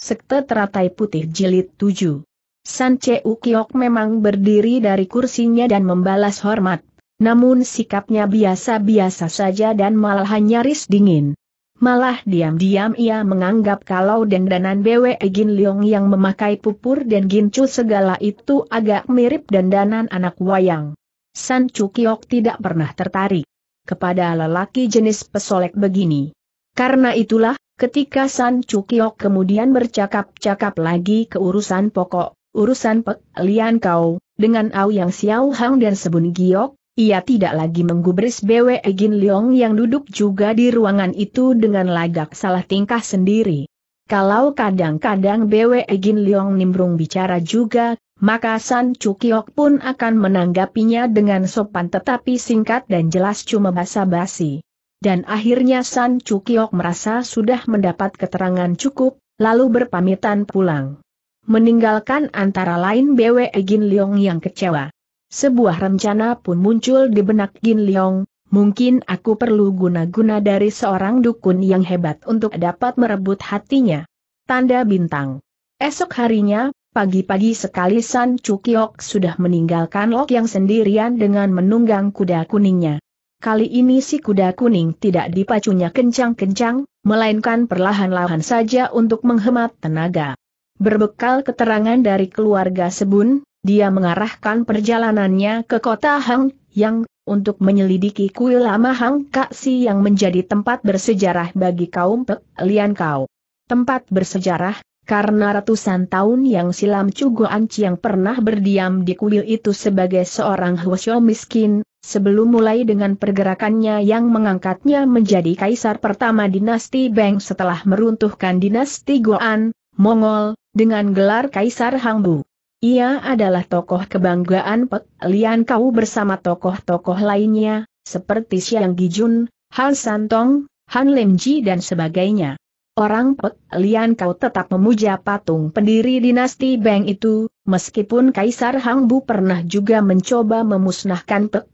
Sekte Teratai Putih Jilid 7. San Cheu Kiok memang berdiri dari kursinya dan membalas hormat, namun sikapnya biasa-biasa saja dan malah nyaris dingin. Malah diam-diam ia menganggap kalau dendanan Bwe Gin Leong yang memakai pupur dan gincu segala itu agak mirip dendanan anak wayang. San Kiok tidak pernah tertarik kepada lelaki jenis pesolek begini. Karena itulah, Ketika San Chukiok kemudian bercakap-cakap lagi ke urusan pokok, urusan Pek Lian Kau, dengan Au Yang Xiao Hang dan Sebun Giok, ia tidak lagi menggubris BW Egin Leong yang duduk juga di ruangan itu dengan lagak salah tingkah sendiri. Kalau kadang-kadang BW Egin Leong nimbrung bicara juga, maka San Chukiok pun akan menanggapinya dengan sopan tetapi singkat dan jelas cuma basa-basi dan akhirnya San Cukiok merasa sudah mendapat keterangan cukup, lalu berpamitan pulang. Meninggalkan antara lain BW Gin Leong yang kecewa. Sebuah rencana pun muncul di benak Gin Leong, mungkin aku perlu guna-guna dari seorang dukun yang hebat untuk dapat merebut hatinya. Tanda bintang. Esok harinya, pagi-pagi sekali San Cukiok sudah meninggalkan Lok yang sendirian dengan menunggang kuda kuningnya. Kali ini si kuda kuning tidak dipacunya kencang-kencang, melainkan perlahan-lahan saja untuk menghemat tenaga. Berbekal keterangan dari keluarga Sebun, dia mengarahkan perjalanannya ke kota Hang Yang untuk menyelidiki kuil lama Hang Kaksi yang menjadi tempat bersejarah bagi kaum Pek Lian Kau. Tempat bersejarah, karena ratusan tahun yang silam Cugo Anci yang pernah berdiam di kuil itu sebagai seorang Hwasyo miskin, sebelum mulai dengan pergerakannya yang mengangkatnya menjadi kaisar pertama dinasti Beng setelah meruntuhkan dinasti Goan, Mongol, dengan gelar Kaisar Hangbu. Ia adalah tokoh kebanggaan Pek Lian Kau bersama tokoh-tokoh lainnya, seperti Xiang Gijun, Han Santong, Han Lim Ji dan sebagainya. Orang Pek Lian Kau tetap memuja patung pendiri dinasti Beng itu, Meskipun Kaisar Hang Bu pernah juga mencoba memusnahkan Pek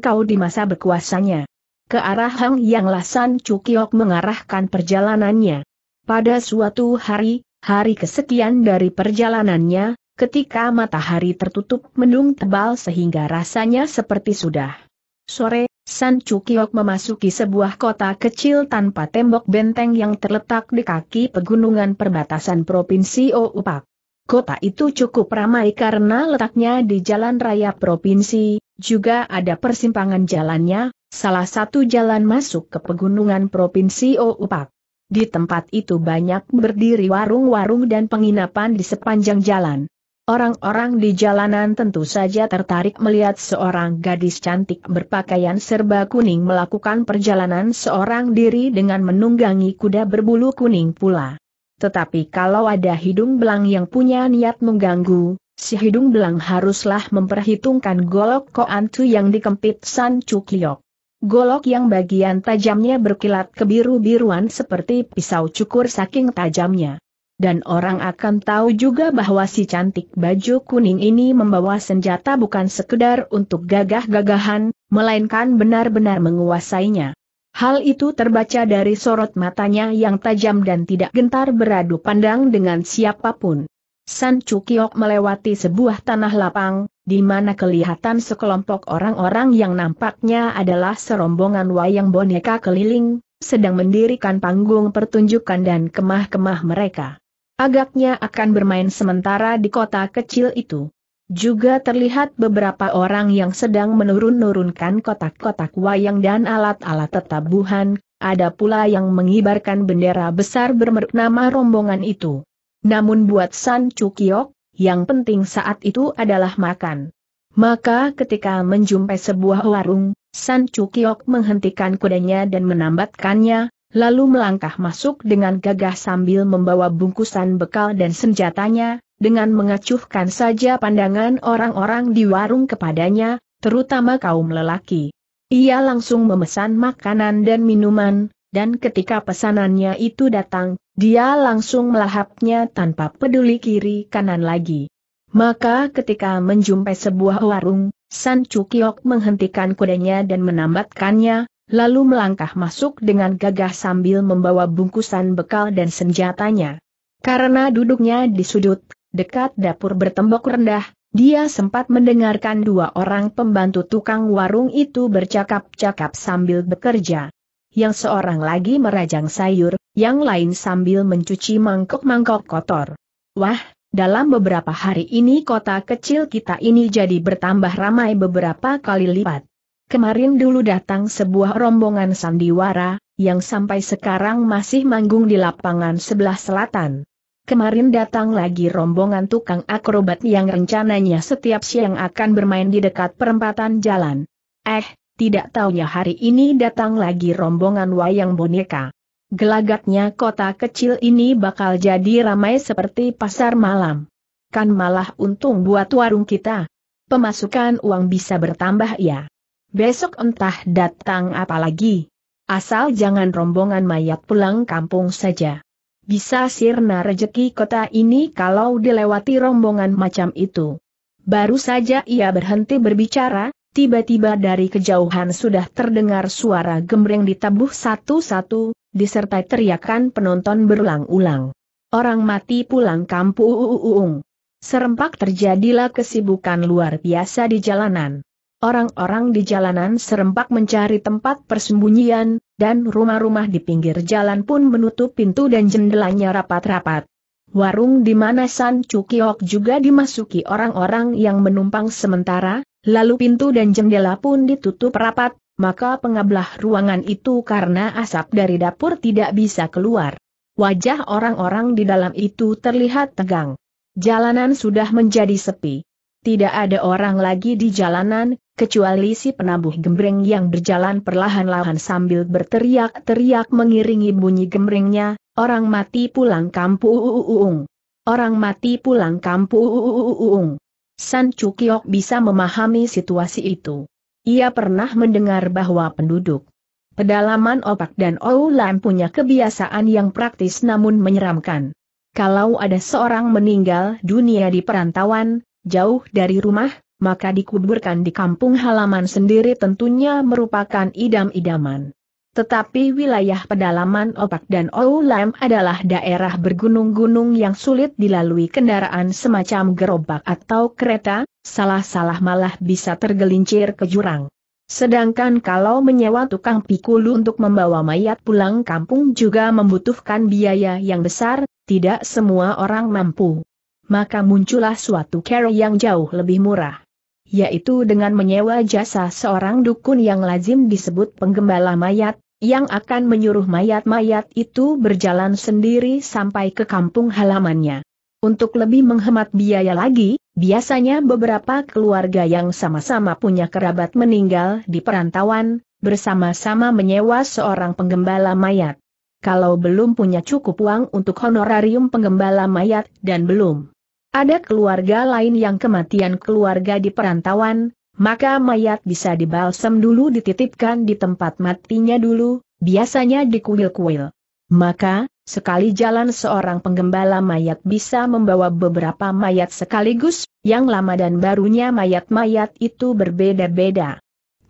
Kau di masa berkuasanya. Ke arah Hang Yang Lasan Cukiok mengarahkan perjalanannya. Pada suatu hari, hari kesekian dari perjalanannya, ketika matahari tertutup mendung tebal sehingga rasanya seperti sudah. Sore, San Cukiok memasuki sebuah kota kecil tanpa tembok benteng yang terletak di kaki pegunungan perbatasan Provinsi Oupak. Kota itu cukup ramai karena letaknya di jalan raya provinsi, juga ada persimpangan jalannya, salah satu jalan masuk ke pegunungan provinsi Oupak. Di tempat itu banyak berdiri warung-warung dan penginapan di sepanjang jalan. Orang-orang di jalanan tentu saja tertarik melihat seorang gadis cantik berpakaian serba kuning melakukan perjalanan seorang diri dengan menunggangi kuda berbulu kuning pula. Tetapi kalau ada hidung belang yang punya niat mengganggu, si hidung belang haruslah memperhitungkan golok koantu yang dikempit San cukliok. Golok yang bagian tajamnya berkilat kebiru-biruan seperti pisau cukur saking tajamnya. Dan orang akan tahu juga bahwa si cantik baju kuning ini membawa senjata bukan sekedar untuk gagah-gagahan, melainkan benar-benar menguasainya. Hal itu terbaca dari sorot matanya yang tajam dan tidak gentar beradu pandang dengan siapapun. San Chukiok melewati sebuah tanah lapang, di mana kelihatan sekelompok orang-orang yang nampaknya adalah serombongan wayang boneka keliling, sedang mendirikan panggung pertunjukan dan kemah-kemah mereka. Agaknya akan bermain sementara di kota kecil itu. Juga terlihat beberapa orang yang sedang menurun-nurunkan kotak-kotak wayang dan alat-alat tetabuhan, ada pula yang mengibarkan bendera besar bernama nama rombongan itu. Namun buat San Cukiok, yang penting saat itu adalah makan. Maka ketika menjumpai sebuah warung, San Cukiok menghentikan kudanya dan menambatkannya, lalu melangkah masuk dengan gagah sambil membawa bungkusan bekal dan senjatanya, dengan mengacuhkan saja pandangan orang-orang di warung kepadanya, terutama kaum lelaki. Ia langsung memesan makanan dan minuman, dan ketika pesanannya itu datang, dia langsung melahapnya tanpa peduli kiri kanan lagi. Maka ketika menjumpai sebuah warung, San Cukiok menghentikan kudanya dan menambatkannya, lalu melangkah masuk dengan gagah sambil membawa bungkusan bekal dan senjatanya. Karena duduknya di sudut dekat dapur bertembok rendah, dia sempat mendengarkan dua orang pembantu tukang warung itu bercakap-cakap sambil bekerja. Yang seorang lagi merajang sayur, yang lain sambil mencuci mangkok-mangkok kotor. Wah, dalam beberapa hari ini kota kecil kita ini jadi bertambah ramai beberapa kali lipat. Kemarin dulu datang sebuah rombongan sandiwara, yang sampai sekarang masih manggung di lapangan sebelah selatan. Kemarin datang lagi rombongan tukang akrobat yang rencananya setiap siang akan bermain di dekat perempatan jalan. Eh, tidak taunya hari ini datang lagi rombongan wayang boneka. Gelagatnya kota kecil ini bakal jadi ramai seperti pasar malam. Kan malah untung buat warung kita. Pemasukan uang bisa bertambah ya. Besok entah datang apa lagi. Asal jangan rombongan mayat pulang kampung saja. Bisa sirna rejeki kota ini kalau dilewati rombongan macam itu. Baru saja ia berhenti berbicara, tiba-tiba dari kejauhan sudah terdengar suara gembreng ditabuh satu-satu, disertai teriakan penonton berulang-ulang. Orang mati pulang kampung. Serempak terjadilah kesibukan luar biasa di jalanan. Orang-orang di jalanan serempak mencari tempat persembunyian, dan rumah-rumah di pinggir jalan pun menutup pintu dan jendelanya rapat-rapat. Warung di mana San Cukiok juga dimasuki orang-orang yang menumpang sementara, lalu pintu dan jendela pun ditutup rapat, maka pengablah ruangan itu karena asap dari dapur tidak bisa keluar. Wajah orang-orang di dalam itu terlihat tegang. Jalanan sudah menjadi sepi tidak ada orang lagi di jalanan, kecuali si penabuh gembreng yang berjalan perlahan-lahan sambil berteriak-teriak mengiringi bunyi gembrengnya, orang mati pulang kampung. Orang mati pulang kampung. San Cukiok bisa memahami situasi itu. Ia pernah mendengar bahwa penduduk pedalaman opak dan oulam punya kebiasaan yang praktis namun menyeramkan. Kalau ada seorang meninggal dunia di perantauan, jauh dari rumah, maka dikuburkan di kampung halaman sendiri tentunya merupakan idam-idaman. Tetapi wilayah pedalaman Opak dan Oulam adalah daerah bergunung-gunung yang sulit dilalui kendaraan semacam gerobak atau kereta, salah-salah malah bisa tergelincir ke jurang. Sedangkan kalau menyewa tukang pikul untuk membawa mayat pulang kampung juga membutuhkan biaya yang besar, tidak semua orang mampu maka muncullah suatu cara yang jauh lebih murah. Yaitu dengan menyewa jasa seorang dukun yang lazim disebut penggembala mayat, yang akan menyuruh mayat-mayat itu berjalan sendiri sampai ke kampung halamannya. Untuk lebih menghemat biaya lagi, biasanya beberapa keluarga yang sama-sama punya kerabat meninggal di perantauan, bersama-sama menyewa seorang penggembala mayat. Kalau belum punya cukup uang untuk honorarium penggembala mayat dan belum ada keluarga lain yang kematian keluarga di perantauan, maka mayat bisa dibalsem dulu dititipkan di tempat matinya dulu, biasanya di kuil-kuil. Maka, sekali jalan seorang penggembala mayat bisa membawa beberapa mayat sekaligus, yang lama dan barunya mayat-mayat itu berbeda-beda.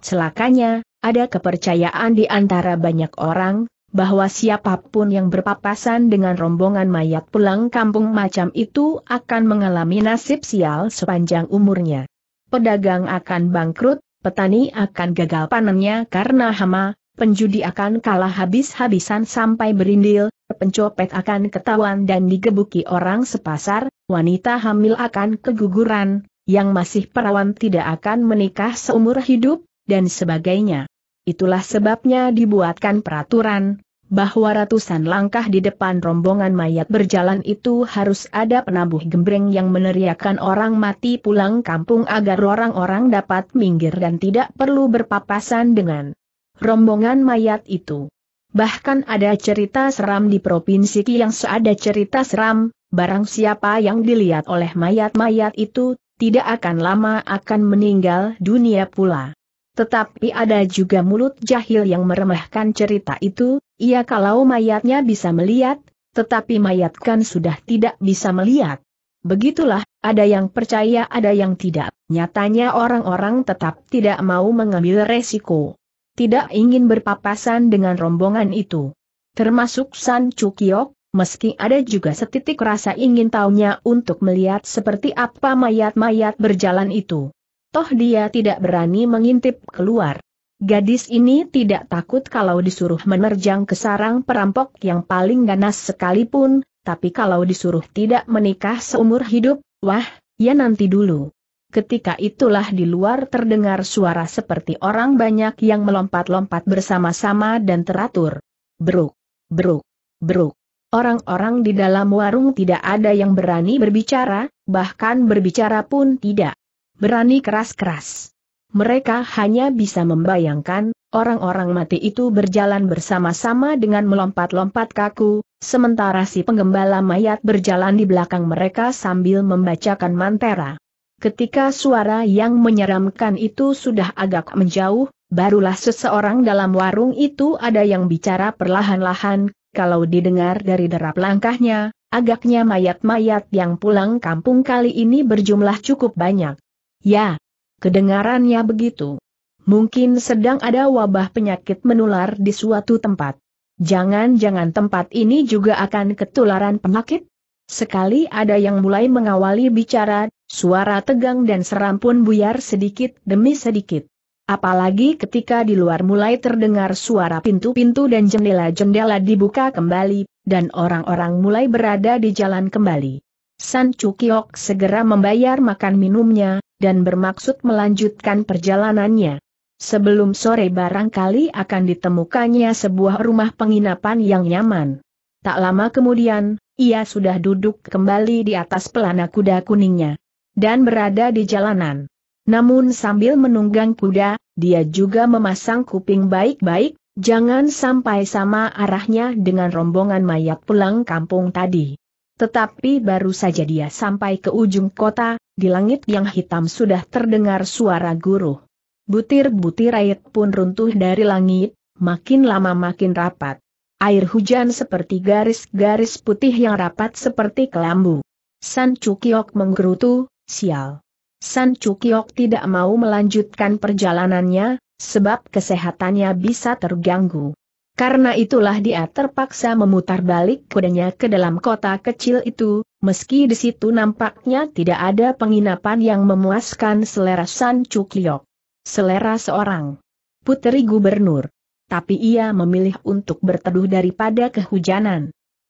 Celakanya, ada kepercayaan di antara banyak orang, bahwa siapapun yang berpapasan dengan rombongan mayat pulang kampung macam itu akan mengalami nasib sial sepanjang umurnya. Pedagang akan bangkrut, petani akan gagal panennya karena hama, penjudi akan kalah habis-habisan sampai berindil, pencopet akan ketahuan dan digebuki orang sepasar, wanita hamil akan keguguran, yang masih perawan tidak akan menikah seumur hidup, dan sebagainya. Itulah sebabnya dibuatkan peraturan, bahwa ratusan langkah di depan rombongan mayat berjalan itu harus ada penabuh gembreng yang meneriakkan orang mati pulang kampung agar orang-orang dapat minggir dan tidak perlu berpapasan dengan rombongan mayat itu. Bahkan ada cerita seram di Provinsi yang seada cerita seram, barang siapa yang dilihat oleh mayat-mayat itu, tidak akan lama akan meninggal dunia pula. Tetapi ada juga mulut jahil yang meremehkan cerita itu, ia kalau mayatnya bisa melihat, tetapi mayat kan sudah tidak bisa melihat. Begitulah, ada yang percaya ada yang tidak, nyatanya orang-orang tetap tidak mau mengambil resiko. Tidak ingin berpapasan dengan rombongan itu. Termasuk San Chukyok, meski ada juga setitik rasa ingin taunya untuk melihat seperti apa mayat-mayat berjalan itu toh dia tidak berani mengintip keluar. Gadis ini tidak takut kalau disuruh menerjang ke sarang perampok yang paling ganas sekalipun, tapi kalau disuruh tidak menikah seumur hidup, wah, ya nanti dulu. Ketika itulah di luar terdengar suara seperti orang banyak yang melompat-lompat bersama-sama dan teratur. Bruk, bruk, bruk. Orang-orang di dalam warung tidak ada yang berani berbicara, bahkan berbicara pun tidak berani keras-keras. Mereka hanya bisa membayangkan, orang-orang mati itu berjalan bersama-sama dengan melompat-lompat kaku, sementara si penggembala mayat berjalan di belakang mereka sambil membacakan mantera. Ketika suara yang menyeramkan itu sudah agak menjauh, barulah seseorang dalam warung itu ada yang bicara perlahan-lahan, kalau didengar dari derap langkahnya, agaknya mayat-mayat yang pulang kampung kali ini berjumlah cukup banyak. Ya, kedengarannya begitu. Mungkin sedang ada wabah penyakit menular di suatu tempat. Jangan-jangan tempat ini juga akan ketularan penyakit? Sekali ada yang mulai mengawali bicara, suara tegang dan seram pun buyar sedikit demi sedikit. Apalagi ketika di luar mulai terdengar suara pintu-pintu dan jendela-jendela dibuka kembali, dan orang-orang mulai berada di jalan kembali. San Cukiok segera membayar makan minumnya, dan bermaksud melanjutkan perjalanannya. Sebelum sore barangkali akan ditemukannya sebuah rumah penginapan yang nyaman. Tak lama kemudian, ia sudah duduk kembali di atas pelana kuda kuningnya. Dan berada di jalanan. Namun sambil menunggang kuda, dia juga memasang kuping baik-baik, jangan sampai sama arahnya dengan rombongan mayat pulang kampung tadi. Tetapi baru saja dia sampai ke ujung kota, di langit yang hitam sudah terdengar suara guru. Butir-butir air pun runtuh dari langit, makin lama makin rapat. Air hujan seperti garis-garis putih yang rapat seperti kelambu. San Cukiok menggerutu, sial. San Cukiok tidak mau melanjutkan perjalanannya, sebab kesehatannya bisa terganggu. Karena itulah dia terpaksa memutar balik kudanya ke dalam kota kecil itu, meski di situ nampaknya tidak ada penginapan yang memuaskan selera San Cukliok, Selera seorang putri gubernur. Tapi ia memilih untuk berteduh daripada kehujanan.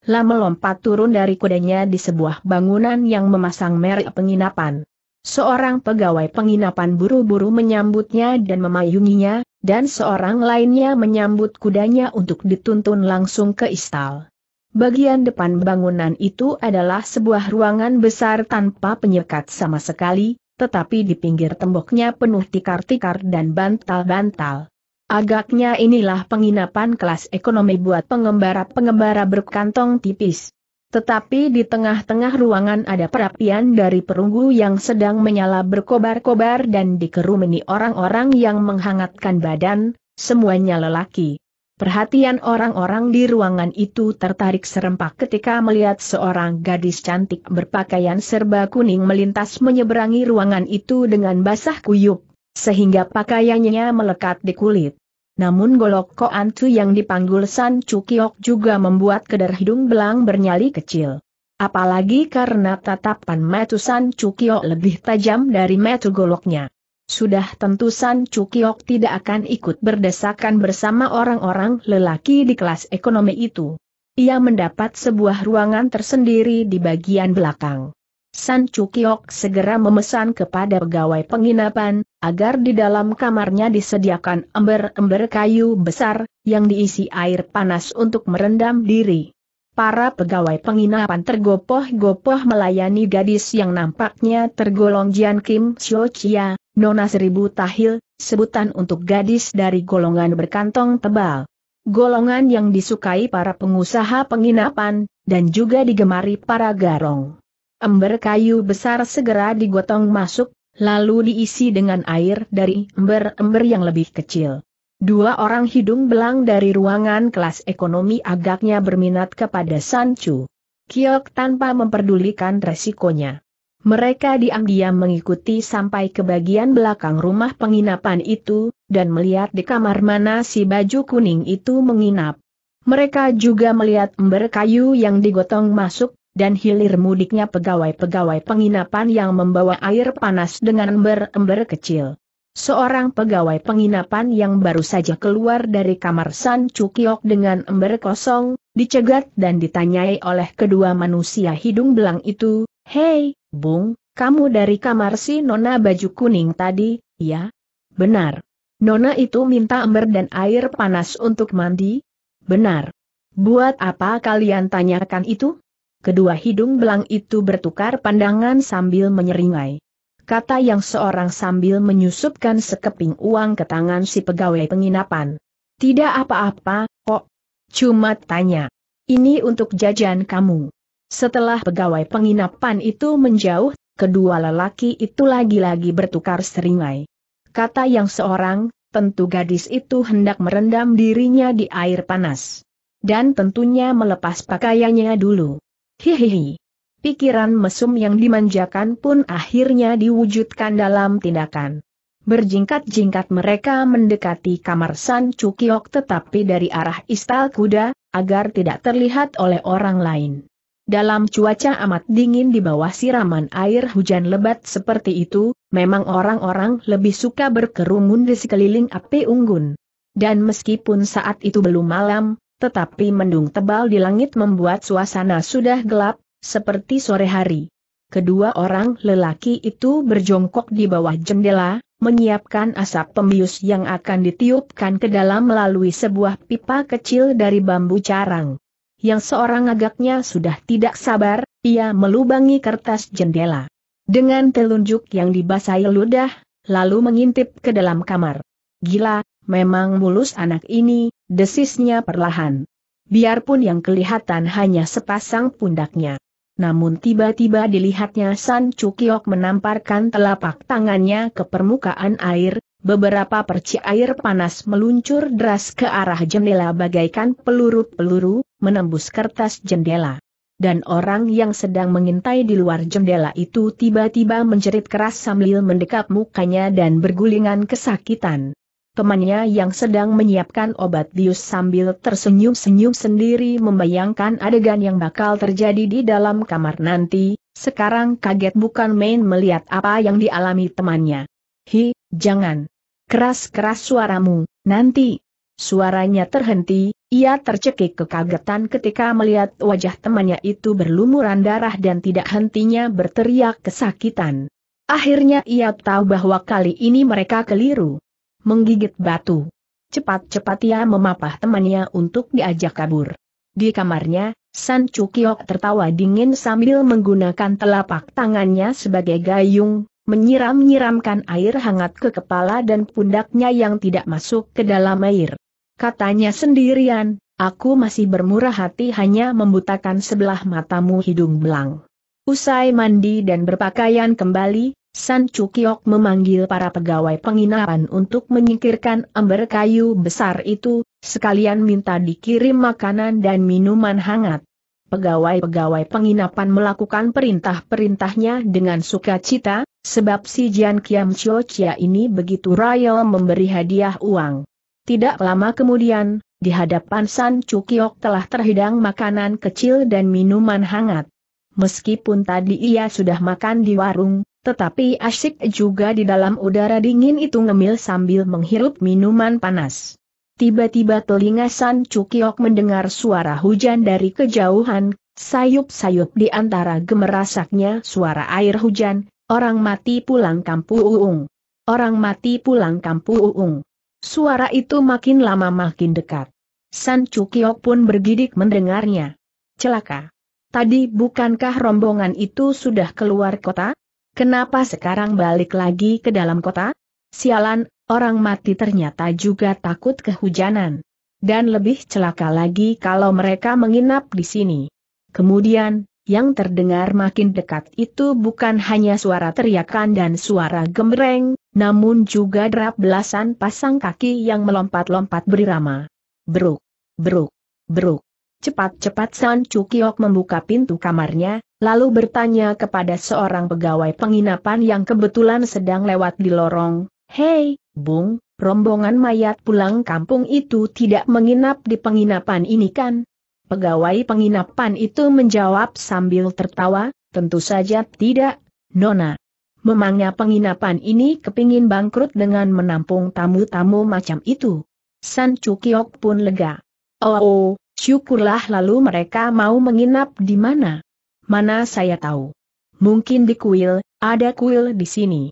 La melompat turun dari kudanya di sebuah bangunan yang memasang merek penginapan. Seorang pegawai penginapan buru-buru menyambutnya dan memayunginya, dan seorang lainnya menyambut kudanya untuk dituntun langsung ke istal. Bagian depan bangunan itu adalah sebuah ruangan besar tanpa penyekat sama sekali, tetapi di pinggir temboknya penuh tikar-tikar dan bantal-bantal. Agaknya inilah penginapan kelas ekonomi buat pengembara-pengembara berkantong tipis. Tetapi di tengah-tengah ruangan ada perapian dari perunggu yang sedang menyala berkobar-kobar dan dikerumuni orang-orang yang menghangatkan badan, semuanya lelaki. Perhatian orang-orang di ruangan itu tertarik serempak ketika melihat seorang gadis cantik berpakaian serba kuning melintas menyeberangi ruangan itu dengan basah kuyup, sehingga pakaiannya melekat di kulit. Namun golok koan tu yang dipanggul San Cukiok juga membuat kedar hidung belang bernyali kecil. Apalagi karena tatapan metu San Cukiok lebih tajam dari metu goloknya. Sudah tentu San Cukiok tidak akan ikut berdesakan bersama orang-orang lelaki di kelas ekonomi itu. Ia mendapat sebuah ruangan tersendiri di bagian belakang. San Cukiok segera memesan kepada pegawai penginapan, agar di dalam kamarnya disediakan ember-ember kayu besar, yang diisi air panas untuk merendam diri. Para pegawai penginapan tergopoh-gopoh melayani gadis yang nampaknya tergolong Jian Kim Chia, Nona Seribu Tahil, sebutan untuk gadis dari golongan berkantong tebal. Golongan yang disukai para pengusaha penginapan, dan juga digemari para garong. Ember kayu besar segera digotong masuk, lalu diisi dengan air dari ember-ember yang lebih kecil. Dua orang hidung belang dari ruangan kelas ekonomi agaknya berminat kepada Sancu. Kiok tanpa memperdulikan resikonya. Mereka diam-diam mengikuti sampai ke bagian belakang rumah penginapan itu, dan melihat di kamar mana si baju kuning itu menginap. Mereka juga melihat ember kayu yang digotong masuk, dan hilir mudiknya pegawai-pegawai penginapan yang membawa air panas dengan ember-ember kecil. Seorang pegawai penginapan yang baru saja keluar dari kamar San Cukiok dengan ember kosong, dicegat dan ditanyai oleh kedua manusia hidung belang itu, Hei, Bung, kamu dari kamar si Nona baju kuning tadi, ya? Benar. Nona itu minta ember dan air panas untuk mandi? Benar. Buat apa kalian tanyakan itu? Kedua hidung belang itu bertukar pandangan sambil menyeringai. Kata yang seorang sambil menyusupkan sekeping uang ke tangan si pegawai penginapan. Tidak apa-apa, kok. Cuma tanya. Ini untuk jajan kamu. Setelah pegawai penginapan itu menjauh, kedua lelaki itu lagi-lagi bertukar seringai. Kata yang seorang, tentu gadis itu hendak merendam dirinya di air panas. Dan tentunya melepas pakaiannya dulu. Hihihi. Pikiran mesum yang dimanjakan pun akhirnya diwujudkan dalam tindakan. Berjingkat-jingkat mereka mendekati kamar San Cukiok tetapi dari arah istal kuda, agar tidak terlihat oleh orang lain. Dalam cuaca amat dingin di bawah siraman air hujan lebat seperti itu, memang orang-orang lebih suka berkerumun di sekeliling api unggun. Dan meskipun saat itu belum malam, tetapi mendung tebal di langit membuat suasana sudah gelap, seperti sore hari. Kedua orang lelaki itu berjongkok di bawah jendela, menyiapkan asap pembius yang akan ditiupkan ke dalam melalui sebuah pipa kecil dari bambu carang. Yang seorang agaknya sudah tidak sabar, ia melubangi kertas jendela. Dengan telunjuk yang dibasahi ludah, lalu mengintip ke dalam kamar. Gila, Memang mulus anak ini, desisnya perlahan. Biarpun yang kelihatan hanya sepasang pundaknya. Namun tiba-tiba dilihatnya San Cukiok menamparkan telapak tangannya ke permukaan air, beberapa percik air panas meluncur deras ke arah jendela bagaikan peluru-peluru, menembus kertas jendela. Dan orang yang sedang mengintai di luar jendela itu tiba-tiba menjerit keras sambil mendekap mukanya dan bergulingan kesakitan. Temannya yang sedang menyiapkan obat dius sambil tersenyum-senyum sendiri membayangkan adegan yang bakal terjadi di dalam kamar nanti, sekarang kaget bukan main melihat apa yang dialami temannya. Hi, jangan. Keras-keras suaramu, nanti. Suaranya terhenti, ia tercekik kekagetan ketika melihat wajah temannya itu berlumuran darah dan tidak hentinya berteriak kesakitan. Akhirnya ia tahu bahwa kali ini mereka keliru menggigit batu. Cepat-cepat ia memapah temannya untuk diajak kabur. Di kamarnya, San Chukyok tertawa dingin sambil menggunakan telapak tangannya sebagai gayung, menyiram-nyiramkan air hangat ke kepala dan pundaknya yang tidak masuk ke dalam air. Katanya sendirian, aku masih bermurah hati hanya membutakan sebelah matamu hidung belang. Usai mandi dan berpakaian kembali, San Cukiok memanggil para pegawai penginapan untuk menyingkirkan ember kayu besar itu, sekalian minta dikirim makanan dan minuman hangat. Pegawai-pegawai penginapan melakukan perintah-perintahnya dengan sukacita, sebab si Jian Kiam Chio Chia ini begitu royal memberi hadiah uang. Tidak lama kemudian, di hadapan San Cukiok telah terhidang makanan kecil dan minuman hangat. Meskipun tadi ia sudah makan di warung, tetapi asyik juga di dalam udara dingin itu ngemil sambil menghirup minuman panas. Tiba-tiba telinga San Cukiok mendengar suara hujan dari kejauhan, sayup-sayup di antara gemerasaknya suara air hujan, orang mati pulang uung. Orang mati pulang uung. Suara itu makin lama makin dekat. San Cukiok pun bergidik mendengarnya. Celaka. Tadi bukankah rombongan itu sudah keluar kota? Kenapa sekarang balik lagi ke dalam kota? Sialan, orang mati ternyata juga takut kehujanan. Dan lebih celaka lagi kalau mereka menginap di sini. Kemudian, yang terdengar makin dekat itu bukan hanya suara teriakan dan suara gemereng, namun juga derap belasan pasang kaki yang melompat-lompat berirama. Beruk, beruk, beruk. Cepat-cepat San Chukiok membuka pintu kamarnya, lalu bertanya kepada seorang pegawai penginapan yang kebetulan sedang lewat di lorong, Hei, Bung, rombongan mayat pulang kampung itu tidak menginap di penginapan ini kan? Pegawai penginapan itu menjawab sambil tertawa, tentu saja tidak, Nona. Memangnya penginapan ini kepingin bangkrut dengan menampung tamu-tamu macam itu. San Cukiok pun lega. Oh, oh, syukurlah lalu mereka mau menginap di mana? Mana saya tahu. Mungkin di kuil, ada kuil di sini.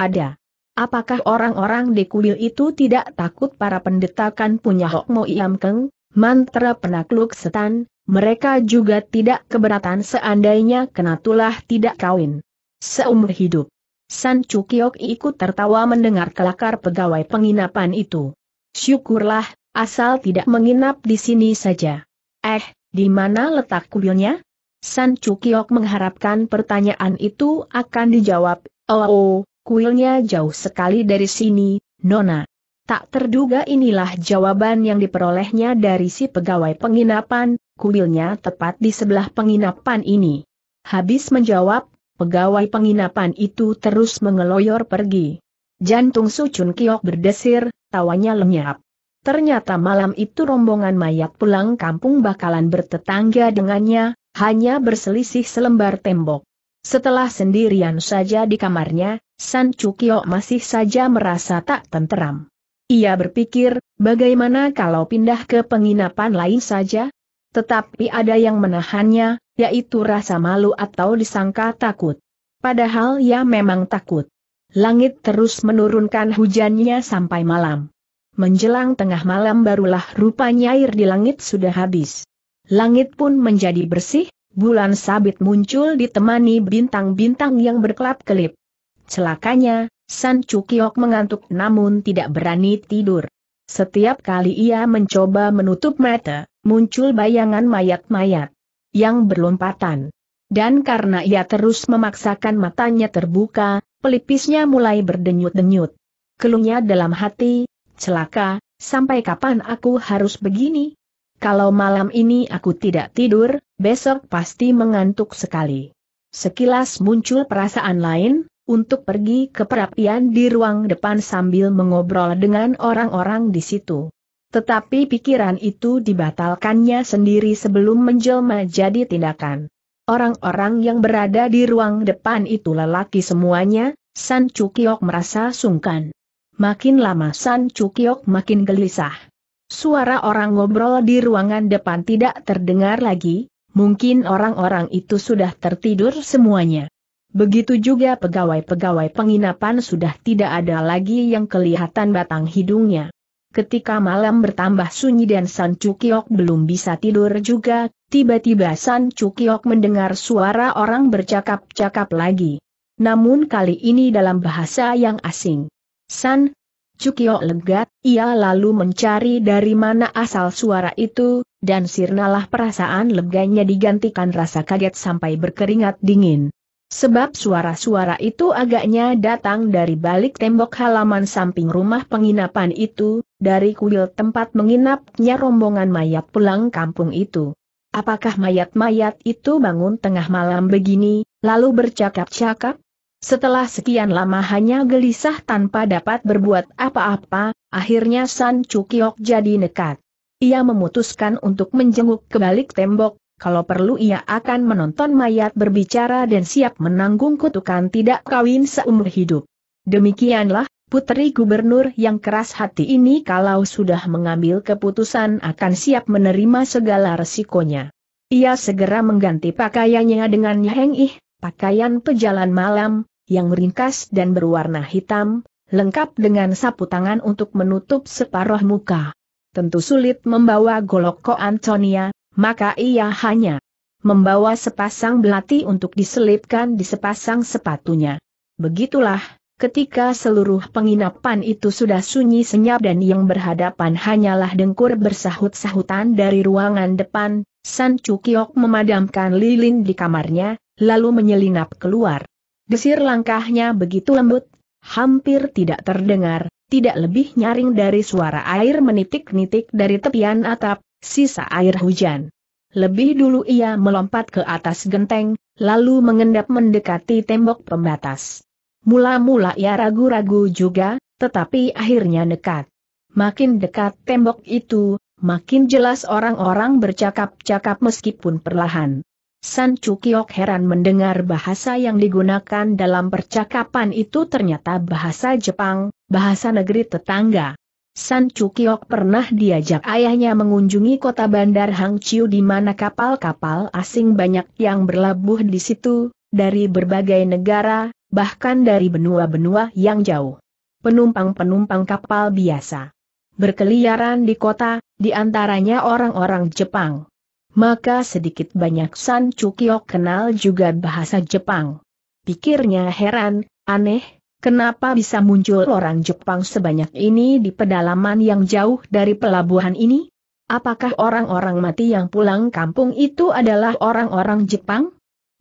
Ada. Apakah orang-orang di kuil itu tidak takut para pendetakan punya Hokmo Iam Keng, mantra penakluk setan, mereka juga tidak keberatan seandainya kena tulah tidak kawin. Seumur hidup. San Cukiok ikut tertawa mendengar kelakar pegawai penginapan itu. Syukurlah, asal tidak menginap di sini saja. Eh, di mana letak kuilnya? San Cukiok mengharapkan pertanyaan itu akan dijawab, oh, oh, kuilnya jauh sekali dari sini, Nona. Tak terduga inilah jawaban yang diperolehnya dari si pegawai penginapan, kuilnya tepat di sebelah penginapan ini. Habis menjawab, pegawai penginapan itu terus mengeloyor pergi. Jantung Sucun Kiok berdesir, tawanya lenyap. Ternyata malam itu rombongan mayat pulang kampung bakalan bertetangga dengannya, hanya berselisih selembar tembok. Setelah sendirian saja di kamarnya, San Chukyo masih saja merasa tak tenteram. Ia berpikir, bagaimana kalau pindah ke penginapan lain saja? Tetapi ada yang menahannya, yaitu rasa malu atau disangka takut. Padahal ia memang takut. Langit terus menurunkan hujannya sampai malam. Menjelang tengah malam barulah rupanya air di langit sudah habis langit pun menjadi bersih, bulan sabit muncul ditemani bintang-bintang yang berkelap-kelip. Celakanya, San Cukiok mengantuk namun tidak berani tidur. Setiap kali ia mencoba menutup mata, muncul bayangan mayat-mayat yang berlompatan. Dan karena ia terus memaksakan matanya terbuka, pelipisnya mulai berdenyut-denyut. Kelungnya dalam hati, celaka, sampai kapan aku harus begini? Kalau malam ini aku tidak tidur, besok pasti mengantuk sekali. Sekilas muncul perasaan lain, untuk pergi ke perapian di ruang depan sambil mengobrol dengan orang-orang di situ. Tetapi pikiran itu dibatalkannya sendiri sebelum menjelma jadi tindakan. Orang-orang yang berada di ruang depan itu lelaki semuanya, San Chukyok merasa sungkan. Makin lama San Chukyok makin gelisah. Suara orang ngobrol di ruangan depan tidak terdengar lagi, mungkin orang-orang itu sudah tertidur semuanya. Begitu juga pegawai-pegawai penginapan sudah tidak ada lagi yang kelihatan batang hidungnya. Ketika malam bertambah sunyi dan San Cukiok belum bisa tidur juga, tiba-tiba San Cukiok mendengar suara orang bercakap-cakap lagi. Namun kali ini dalam bahasa yang asing. San, Cukio legat, ia lalu mencari dari mana asal suara itu, dan sirnalah perasaan leganya digantikan rasa kaget sampai berkeringat dingin. Sebab suara-suara itu agaknya datang dari balik tembok halaman samping rumah penginapan itu, dari kuil tempat menginapnya rombongan mayat pulang kampung itu. Apakah mayat-mayat itu bangun tengah malam begini, lalu bercakap-cakap? Setelah sekian lama hanya gelisah tanpa dapat berbuat apa-apa, akhirnya San Cukiok jadi nekat. Ia memutuskan untuk menjenguk ke balik tembok, kalau perlu ia akan menonton mayat berbicara dan siap menanggung kutukan tidak kawin seumur hidup. Demikianlah, putri gubernur yang keras hati ini kalau sudah mengambil keputusan akan siap menerima segala resikonya. Ia segera mengganti pakaiannya dengan Heng Ih, pakaian pejalan malam, yang meringkas dan berwarna hitam, lengkap dengan sapu tangan untuk menutup separuh muka. Tentu sulit membawa golok ko Antonia, maka ia hanya membawa sepasang belati untuk diselipkan di sepasang sepatunya. Begitulah, ketika seluruh penginapan itu sudah sunyi senyap dan yang berhadapan hanyalah dengkur bersahut-sahutan dari ruangan depan, San Cukiok memadamkan lilin di kamarnya, lalu menyelinap keluar. Desir langkahnya begitu lembut, hampir tidak terdengar, tidak lebih nyaring dari suara air menitik-nitik dari tepian atap, sisa air hujan. Lebih dulu ia melompat ke atas genteng, lalu mengendap mendekati tembok pembatas. Mula-mula ia ragu-ragu juga, tetapi akhirnya dekat. Makin dekat tembok itu, makin jelas orang-orang bercakap-cakap meskipun perlahan. San Cukiok heran mendengar bahasa yang digunakan dalam percakapan itu ternyata bahasa Jepang, bahasa negeri tetangga. San Cukiok pernah diajak ayahnya mengunjungi kota bandar Hangzhou di mana kapal-kapal asing banyak yang berlabuh di situ, dari berbagai negara, bahkan dari benua-benua yang jauh. Penumpang-penumpang kapal biasa berkeliaran di kota, di antaranya orang-orang Jepang maka sedikit banyak San Chukio kenal juga bahasa Jepang. Pikirnya heran, aneh, kenapa bisa muncul orang Jepang sebanyak ini di pedalaman yang jauh dari pelabuhan ini? Apakah orang-orang mati yang pulang kampung itu adalah orang-orang Jepang?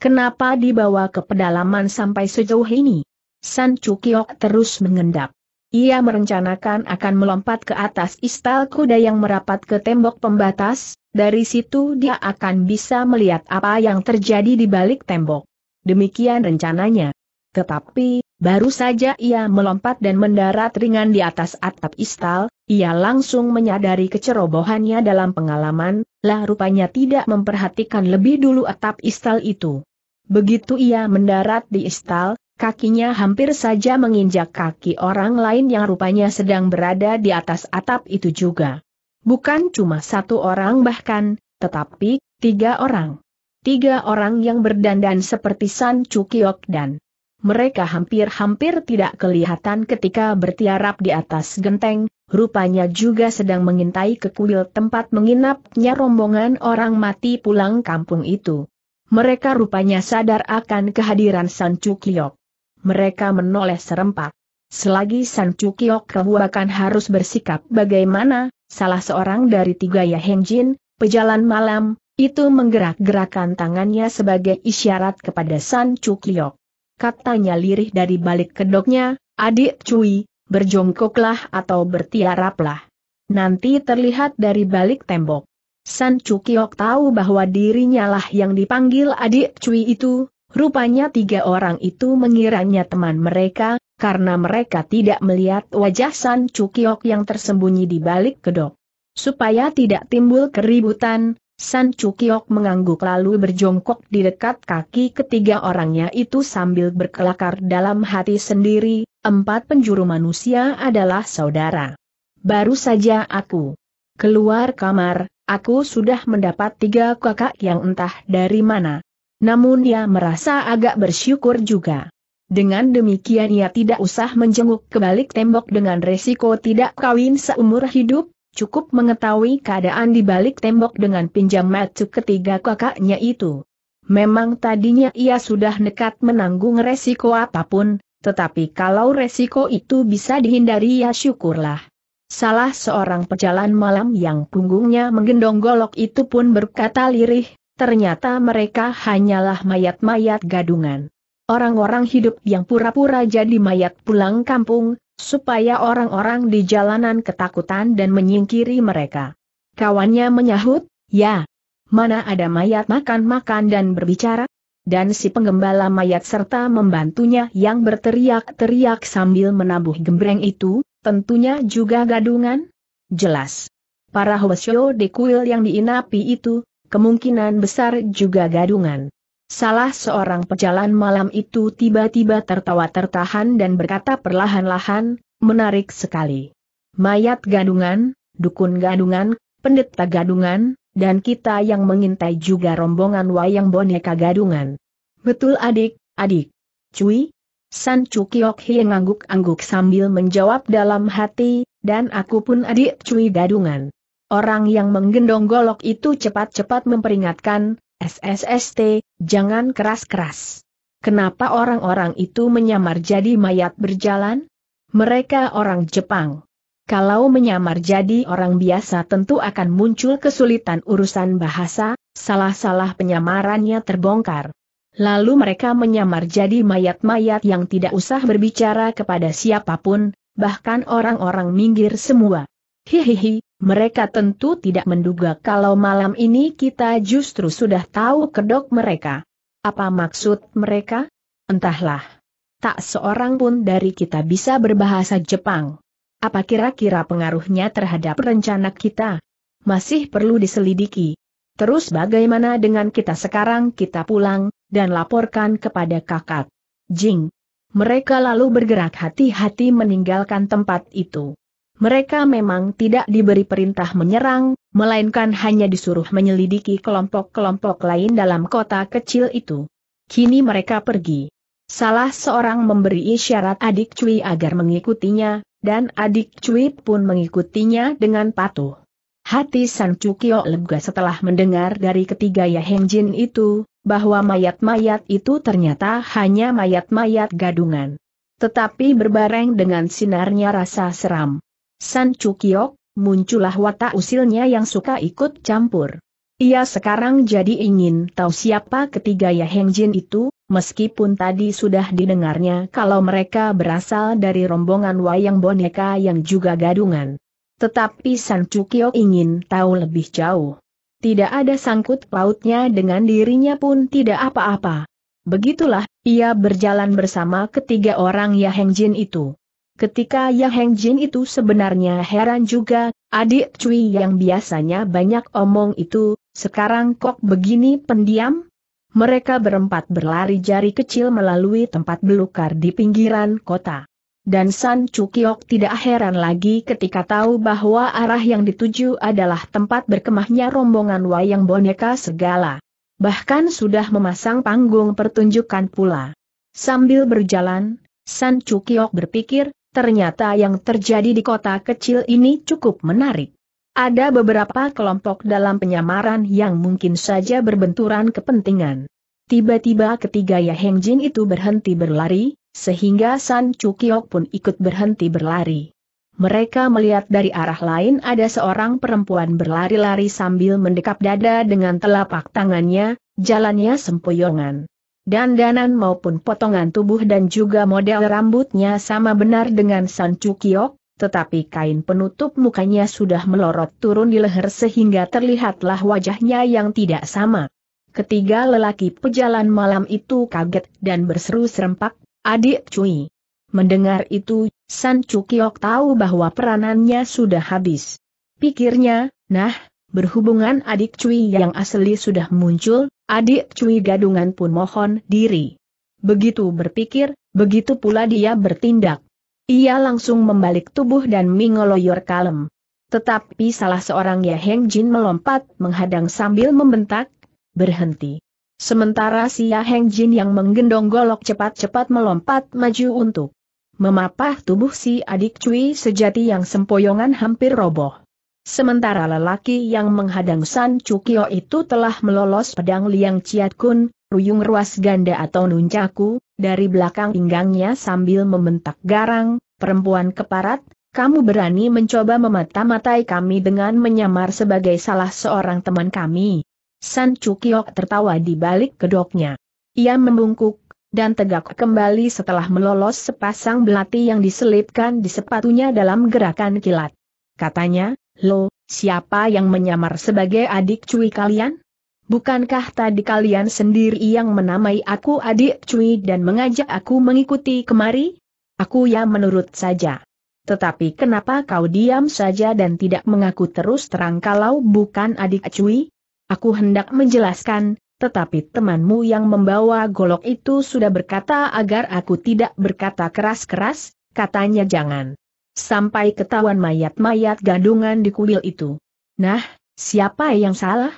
Kenapa dibawa ke pedalaman sampai sejauh ini? San Chukiok terus mengendap. Ia merencanakan akan melompat ke atas istal kuda yang merapat ke tembok pembatas, dari situ dia akan bisa melihat apa yang terjadi di balik tembok. Demikian rencananya. Tetapi, baru saja ia melompat dan mendarat ringan di atas atap istal, ia langsung menyadari kecerobohannya dalam pengalaman, lah rupanya tidak memperhatikan lebih dulu atap istal itu. Begitu ia mendarat di istal, kakinya hampir saja menginjak kaki orang lain yang rupanya sedang berada di atas atap itu juga. Bukan cuma satu orang bahkan, tetapi, tiga orang. Tiga orang yang berdandan seperti San Cukiok dan mereka hampir-hampir tidak kelihatan ketika bertiarap di atas genteng, rupanya juga sedang mengintai ke kuil tempat menginapnya rombongan orang mati pulang kampung itu. Mereka rupanya sadar akan kehadiran San Cukiok. Mereka menoleh serempak. Selagi San Chukyok kebuakan harus bersikap bagaimana, salah seorang dari tiga ya Henjin, pejalan malam, itu menggerak-gerakan tangannya sebagai isyarat kepada San Cukliok. Katanya lirih dari balik kedoknya, adik cuy, berjongkoklah atau bertiaraplah. Nanti terlihat dari balik tembok. San Cukiok tahu bahwa dirinya lah yang dipanggil adik Cui itu, rupanya tiga orang itu mengiranya teman mereka, karena mereka tidak melihat wajah San Cukiok yang tersembunyi di balik kedok. Supaya tidak timbul keributan, San Cukiok mengangguk lalu berjongkok di dekat kaki ketiga orangnya itu sambil berkelakar dalam hati sendiri, empat penjuru manusia adalah saudara. Baru saja aku keluar kamar, aku sudah mendapat tiga kakak yang entah dari mana. Namun dia merasa agak bersyukur juga. Dengan demikian ia tidak usah menjenguk kebalik tembok dengan resiko tidak kawin seumur hidup, cukup mengetahui keadaan di balik tembok dengan pinjam matu ketiga kakaknya itu. Memang tadinya ia sudah nekat menanggung resiko apapun, tetapi kalau resiko itu bisa dihindari ya syukurlah. Salah seorang pejalan malam yang punggungnya menggendong golok itu pun berkata lirih, ternyata mereka hanyalah mayat-mayat gadungan orang-orang hidup yang pura-pura jadi mayat pulang kampung, supaya orang-orang di jalanan ketakutan dan menyingkiri mereka. Kawannya menyahut, ya, mana ada mayat makan-makan dan berbicara? Dan si penggembala mayat serta membantunya yang berteriak-teriak sambil menabuh gembreng itu, tentunya juga gadungan? Jelas. Para Hwasyo di kuil yang diinapi itu, kemungkinan besar juga gadungan. Salah seorang pejalan malam itu tiba-tiba tertawa tertahan dan berkata perlahan-lahan, menarik sekali. Mayat gadungan, dukun gadungan, pendeta gadungan, dan kita yang mengintai juga rombongan wayang boneka gadungan. Betul adik, adik. Cui? San Cukiok Hie ngangguk-angguk sambil menjawab dalam hati, dan aku pun adik Cui gadungan. Orang yang menggendong golok itu cepat-cepat memperingatkan, SSST, jangan keras-keras. Kenapa orang-orang itu menyamar jadi mayat berjalan? Mereka orang Jepang. Kalau menyamar jadi orang biasa tentu akan muncul kesulitan urusan bahasa, salah-salah penyamarannya terbongkar. Lalu mereka menyamar jadi mayat-mayat yang tidak usah berbicara kepada siapapun, bahkan orang-orang minggir semua. Hihihi, mereka tentu tidak menduga kalau malam ini kita justru sudah tahu kedok mereka. Apa maksud mereka? Entahlah. Tak seorang pun dari kita bisa berbahasa Jepang. Apa kira-kira pengaruhnya terhadap rencana kita? Masih perlu diselidiki. Terus bagaimana dengan kita sekarang kita pulang, dan laporkan kepada kakak. Jing. Mereka lalu bergerak hati-hati meninggalkan tempat itu mereka memang tidak diberi perintah menyerang, melainkan hanya disuruh menyelidiki kelompok-kelompok lain dalam kota kecil itu. Kini mereka pergi. Salah seorang memberi isyarat adik Cui agar mengikutinya, dan adik Cui pun mengikutinya dengan patuh. Hati San Cukio lega setelah mendengar dari ketiga Jin itu, bahwa mayat-mayat itu ternyata hanya mayat-mayat gadungan. Tetapi berbareng dengan sinarnya rasa seram. San Chukyok, muncullah watak usilnya yang suka ikut campur. Ia sekarang jadi ingin tahu siapa ketiga Ya Heng Jin itu, meskipun tadi sudah didengarnya kalau mereka berasal dari rombongan wayang boneka yang juga gadungan. Tetapi San Chukyo ingin tahu lebih jauh. Tidak ada sangkut pautnya dengan dirinya pun tidak apa-apa. Begitulah, ia berjalan bersama ketiga orang Ya Jin itu. Ketika Ya Heng Jin itu sebenarnya heran juga, adik Cui yang biasanya banyak omong itu, sekarang kok begini pendiam? Mereka berempat berlari jari kecil melalui tempat belukar di pinggiran kota. Dan San Cukiok tidak heran lagi ketika tahu bahwa arah yang dituju adalah tempat berkemahnya rombongan wayang boneka segala. Bahkan sudah memasang panggung pertunjukan pula. Sambil berjalan, San Cukiok berpikir, Ternyata yang terjadi di kota kecil ini cukup menarik. Ada beberapa kelompok dalam penyamaran yang mungkin saja berbenturan kepentingan. Tiba-tiba ketiga Ya Heng Jin itu berhenti berlari, sehingga San Chukyok pun ikut berhenti berlari. Mereka melihat dari arah lain ada seorang perempuan berlari-lari sambil mendekap dada dengan telapak tangannya, jalannya sempoyongan dandanan maupun potongan tubuh dan juga model rambutnya sama benar dengan San Cukiok, tetapi kain penutup mukanya sudah melorot turun di leher sehingga terlihatlah wajahnya yang tidak sama. Ketiga lelaki pejalan malam itu kaget dan berseru serempak, adik cuy. Mendengar itu, San Cukiok tahu bahwa peranannya sudah habis. Pikirnya, nah, Berhubungan adik Cui yang asli sudah muncul, adik Cui gadungan pun mohon diri. Begitu berpikir, begitu pula dia bertindak. Ia langsung membalik tubuh dan mingoloyor kalem. Tetapi salah seorang Ya Heng Jin melompat menghadang sambil membentak, berhenti. Sementara si Ya Heng Jin yang menggendong golok cepat-cepat melompat maju untuk memapah tubuh si adik Cui sejati yang sempoyongan hampir roboh. Sementara lelaki yang menghadang San Cukio itu telah melolos pedang Liang Ciat Kun, ruyung ruas ganda atau nuncaku, dari belakang pinggangnya sambil membentak garang, perempuan keparat, kamu berani mencoba memata-matai kami dengan menyamar sebagai salah seorang teman kami. San Cukio tertawa di balik kedoknya. Ia membungkuk, dan tegak kembali setelah melolos sepasang belati yang diselipkan di sepatunya dalam gerakan kilat. Katanya, Lo, siapa yang menyamar sebagai adik cuy kalian? Bukankah tadi kalian sendiri yang menamai aku adik cuy dan mengajak aku mengikuti kemari? Aku ya menurut saja. Tetapi kenapa kau diam saja dan tidak mengaku terus terang kalau bukan adik cuy? Aku hendak menjelaskan, tetapi temanmu yang membawa golok itu sudah berkata agar aku tidak berkata keras-keras, katanya jangan sampai ketahuan mayat-mayat gadungan di kuil itu. Nah, siapa yang salah?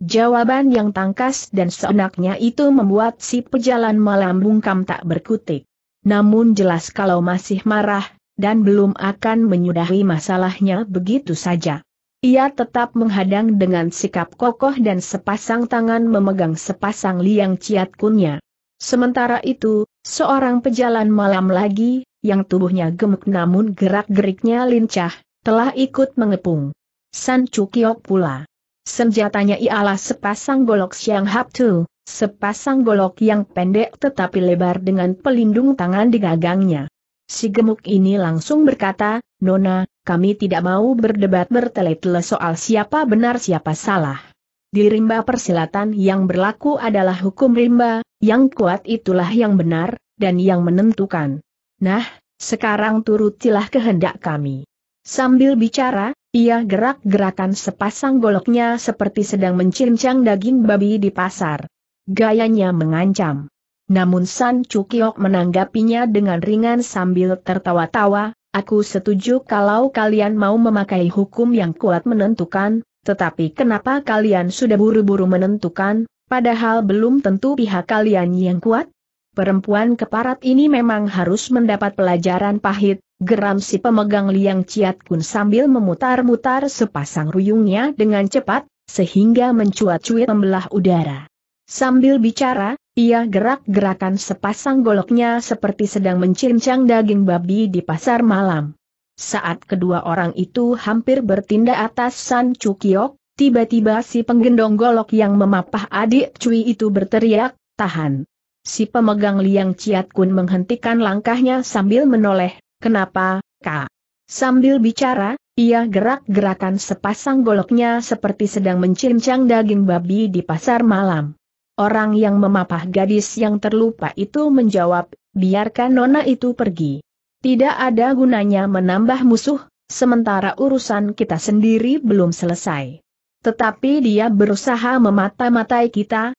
Jawaban yang tangkas dan seenaknya itu membuat si pejalan malam bungkam tak berkutik. Namun jelas kalau masih marah, dan belum akan menyudahi masalahnya begitu saja. Ia tetap menghadang dengan sikap kokoh dan sepasang tangan memegang sepasang liang ciat kunnya. Sementara itu, seorang pejalan malam lagi, yang tubuhnya gemuk namun gerak-geriknya lincah, telah ikut mengepung. San Chukyok pula. Senjatanya ialah sepasang golok Siang Haptu, sepasang golok yang pendek tetapi lebar dengan pelindung tangan di gagangnya. Si gemuk ini langsung berkata, Nona, kami tidak mau berdebat bertele-tele soal siapa benar siapa salah. Di rimba persilatan yang berlaku adalah hukum rimba, yang kuat itulah yang benar, dan yang menentukan. Nah, sekarang turutilah kehendak kami. Sambil bicara, ia gerak-gerakan sepasang goloknya seperti sedang mencincang daging babi di pasar. Gayanya mengancam. Namun San Cukiok menanggapinya dengan ringan sambil tertawa-tawa, aku setuju kalau kalian mau memakai hukum yang kuat menentukan, tetapi kenapa kalian sudah buru-buru menentukan, padahal belum tentu pihak kalian yang kuat? Perempuan keparat ini memang harus mendapat pelajaran pahit, geram si pemegang liang ciat kun sambil memutar-mutar sepasang ruyungnya dengan cepat, sehingga mencuat-cuit membelah udara. Sambil bicara, ia gerak-gerakan sepasang goloknya seperti sedang mencincang daging babi di pasar malam. Saat kedua orang itu hampir bertindak atas San Cukiok, tiba-tiba si penggendong golok yang memapah adik Cui itu berteriak, tahan, Si pemegang liang Ciat Kun menghentikan langkahnya sambil menoleh, kenapa, kak? Sambil bicara, ia gerak-gerakan sepasang goloknya seperti sedang mencincang daging babi di pasar malam. Orang yang memapah gadis yang terlupa itu menjawab, biarkan nona itu pergi. Tidak ada gunanya menambah musuh, sementara urusan kita sendiri belum selesai. Tetapi dia berusaha memata-matai kita,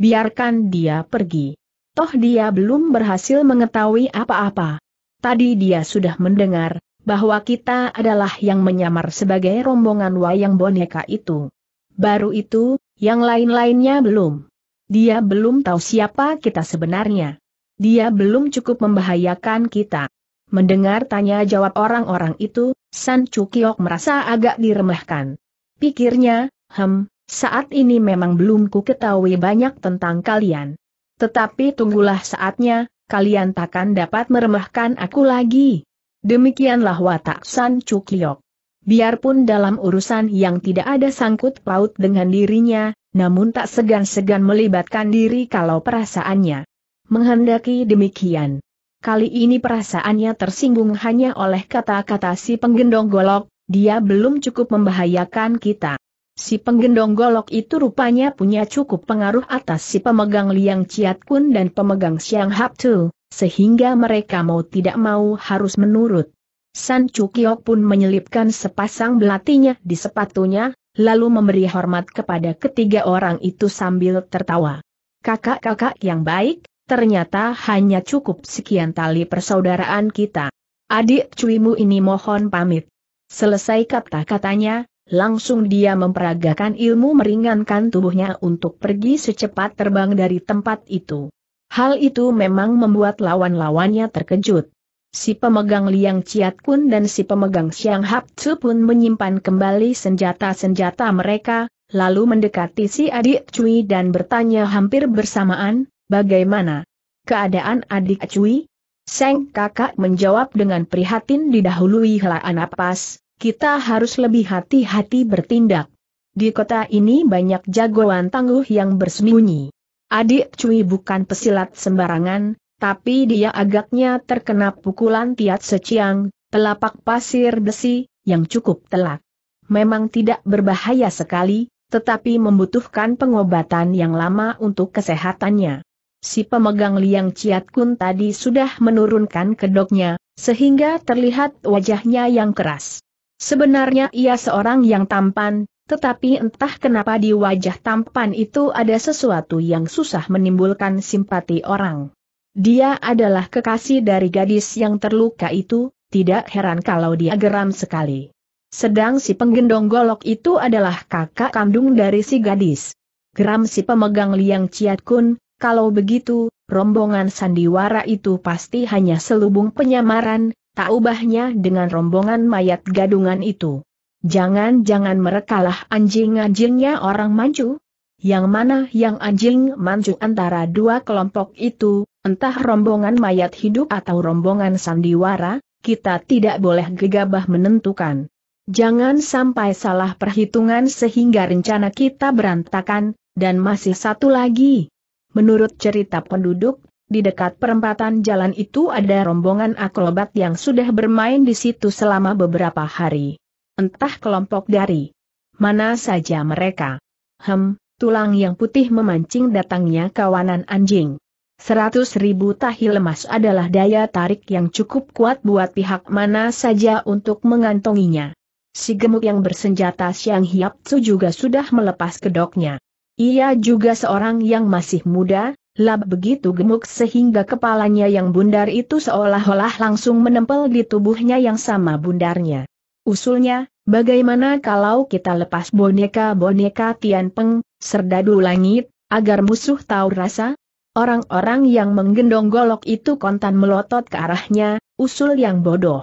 biarkan dia pergi. Toh dia belum berhasil mengetahui apa-apa. Tadi dia sudah mendengar, bahwa kita adalah yang menyamar sebagai rombongan wayang boneka itu. Baru itu, yang lain-lainnya belum. Dia belum tahu siapa kita sebenarnya. Dia belum cukup membahayakan kita. Mendengar tanya jawab orang-orang itu, San Cukiok merasa agak diremehkan. Pikirnya, hem, saat ini memang belum ku ketahui banyak tentang kalian. Tetapi tunggulah saatnya, kalian takkan dapat meremahkan aku lagi. Demikianlah watak San Cukliok. Biarpun dalam urusan yang tidak ada sangkut paut dengan dirinya, namun tak segan-segan melibatkan diri kalau perasaannya menghendaki demikian. Kali ini perasaannya tersinggung hanya oleh kata-kata si penggendong golok, dia belum cukup membahayakan kita. Si penggendong golok itu rupanya punya cukup pengaruh atas si pemegang Liang Ciat Kun dan pemegang siang Hap Tu, sehingga mereka mau tidak mau harus menurut. San Cukiok pun menyelipkan sepasang belatinya di sepatunya, lalu memberi hormat kepada ketiga orang itu sambil tertawa. Kakak-kakak yang baik, ternyata hanya cukup sekian tali persaudaraan kita. Adik cuimu ini mohon pamit. Selesai kata-katanya, Langsung dia memperagakan ilmu meringankan tubuhnya untuk pergi secepat terbang dari tempat itu. Hal itu memang membuat lawan-lawannya terkejut. Si pemegang Liang Ciat Kun dan si pemegang Xiang Hap Tzu pun menyimpan kembali senjata-senjata mereka, lalu mendekati si adik Cui dan bertanya hampir bersamaan, bagaimana keadaan adik Cui? Seng kakak menjawab dengan prihatin didahului helaan napas, kita harus lebih hati-hati bertindak. Di kota ini banyak jagoan tangguh yang bersembunyi. Adik Cui bukan pesilat sembarangan, tapi dia agaknya terkena pukulan tiat seciang, telapak pasir besi, yang cukup telak. Memang tidak berbahaya sekali, tetapi membutuhkan pengobatan yang lama untuk kesehatannya. Si pemegang liang ciat kun tadi sudah menurunkan kedoknya, sehingga terlihat wajahnya yang keras. Sebenarnya ia seorang yang tampan, tetapi entah kenapa di wajah tampan itu ada sesuatu yang susah menimbulkan simpati orang. Dia adalah kekasih dari gadis yang terluka itu, tidak heran kalau dia geram sekali. Sedang si penggendong golok itu adalah kakak kandung dari si gadis. Geram si pemegang liang ciat kun, kalau begitu, rombongan sandiwara itu pasti hanya selubung penyamaran, tak ubahnya dengan rombongan mayat gadungan itu. Jangan-jangan merekalah anjing-anjingnya orang mancu? Yang mana yang anjing mancu antara dua kelompok itu, entah rombongan mayat hidup atau rombongan sandiwara, kita tidak boleh gegabah menentukan. Jangan sampai salah perhitungan sehingga rencana kita berantakan, dan masih satu lagi. Menurut cerita penduduk di dekat perempatan jalan itu ada rombongan akrobat yang sudah bermain di situ selama beberapa hari. Entah kelompok dari mana saja mereka. Hem, tulang yang putih memancing datangnya kawanan anjing. Seratus ribu tahi lemas adalah daya tarik yang cukup kuat buat pihak mana saja untuk mengantonginya. Si gemuk yang bersenjata siang Hiap Tzu juga sudah melepas kedoknya. Ia juga seorang yang masih muda, Lab begitu gemuk sehingga kepalanya yang bundar itu seolah-olah langsung menempel di tubuhnya yang sama bundarnya. Usulnya, bagaimana kalau kita lepas boneka-boneka Tian Peng, serdadu langit, agar musuh tahu rasa? Orang-orang yang menggendong golok itu kontan melotot ke arahnya, usul yang bodoh.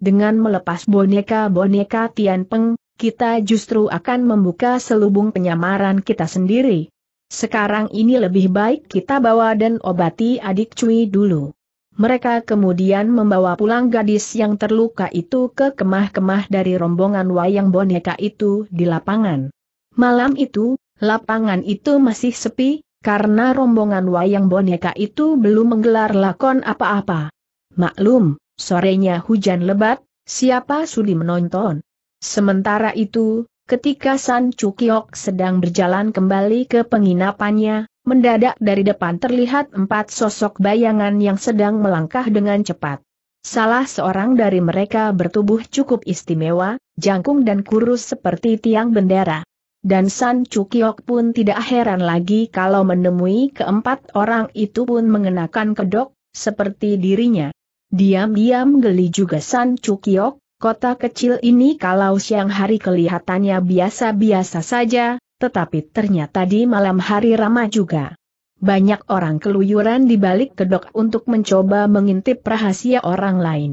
Dengan melepas boneka-boneka Tian Peng, kita justru akan membuka selubung penyamaran kita sendiri. Sekarang ini lebih baik kita bawa dan obati adik Cui dulu. Mereka kemudian membawa pulang gadis yang terluka itu ke kemah-kemah dari rombongan wayang boneka itu di lapangan. Malam itu, lapangan itu masih sepi, karena rombongan wayang boneka itu belum menggelar lakon apa-apa. Maklum, sorenya hujan lebat, siapa sudi menonton? Sementara itu, Ketika San Cukiok sedang berjalan kembali ke penginapannya, mendadak dari depan terlihat empat sosok bayangan yang sedang melangkah dengan cepat. Salah seorang dari mereka bertubuh cukup istimewa, jangkung dan kurus seperti tiang bendera. Dan San Cukiok pun tidak heran lagi kalau menemui keempat orang itu pun mengenakan kedok, seperti dirinya. Diam-diam geli juga San Cukiok, Kota kecil ini kalau siang hari kelihatannya biasa-biasa saja, tetapi ternyata di malam hari ramah juga. Banyak orang keluyuran di balik kedok untuk mencoba mengintip rahasia orang lain.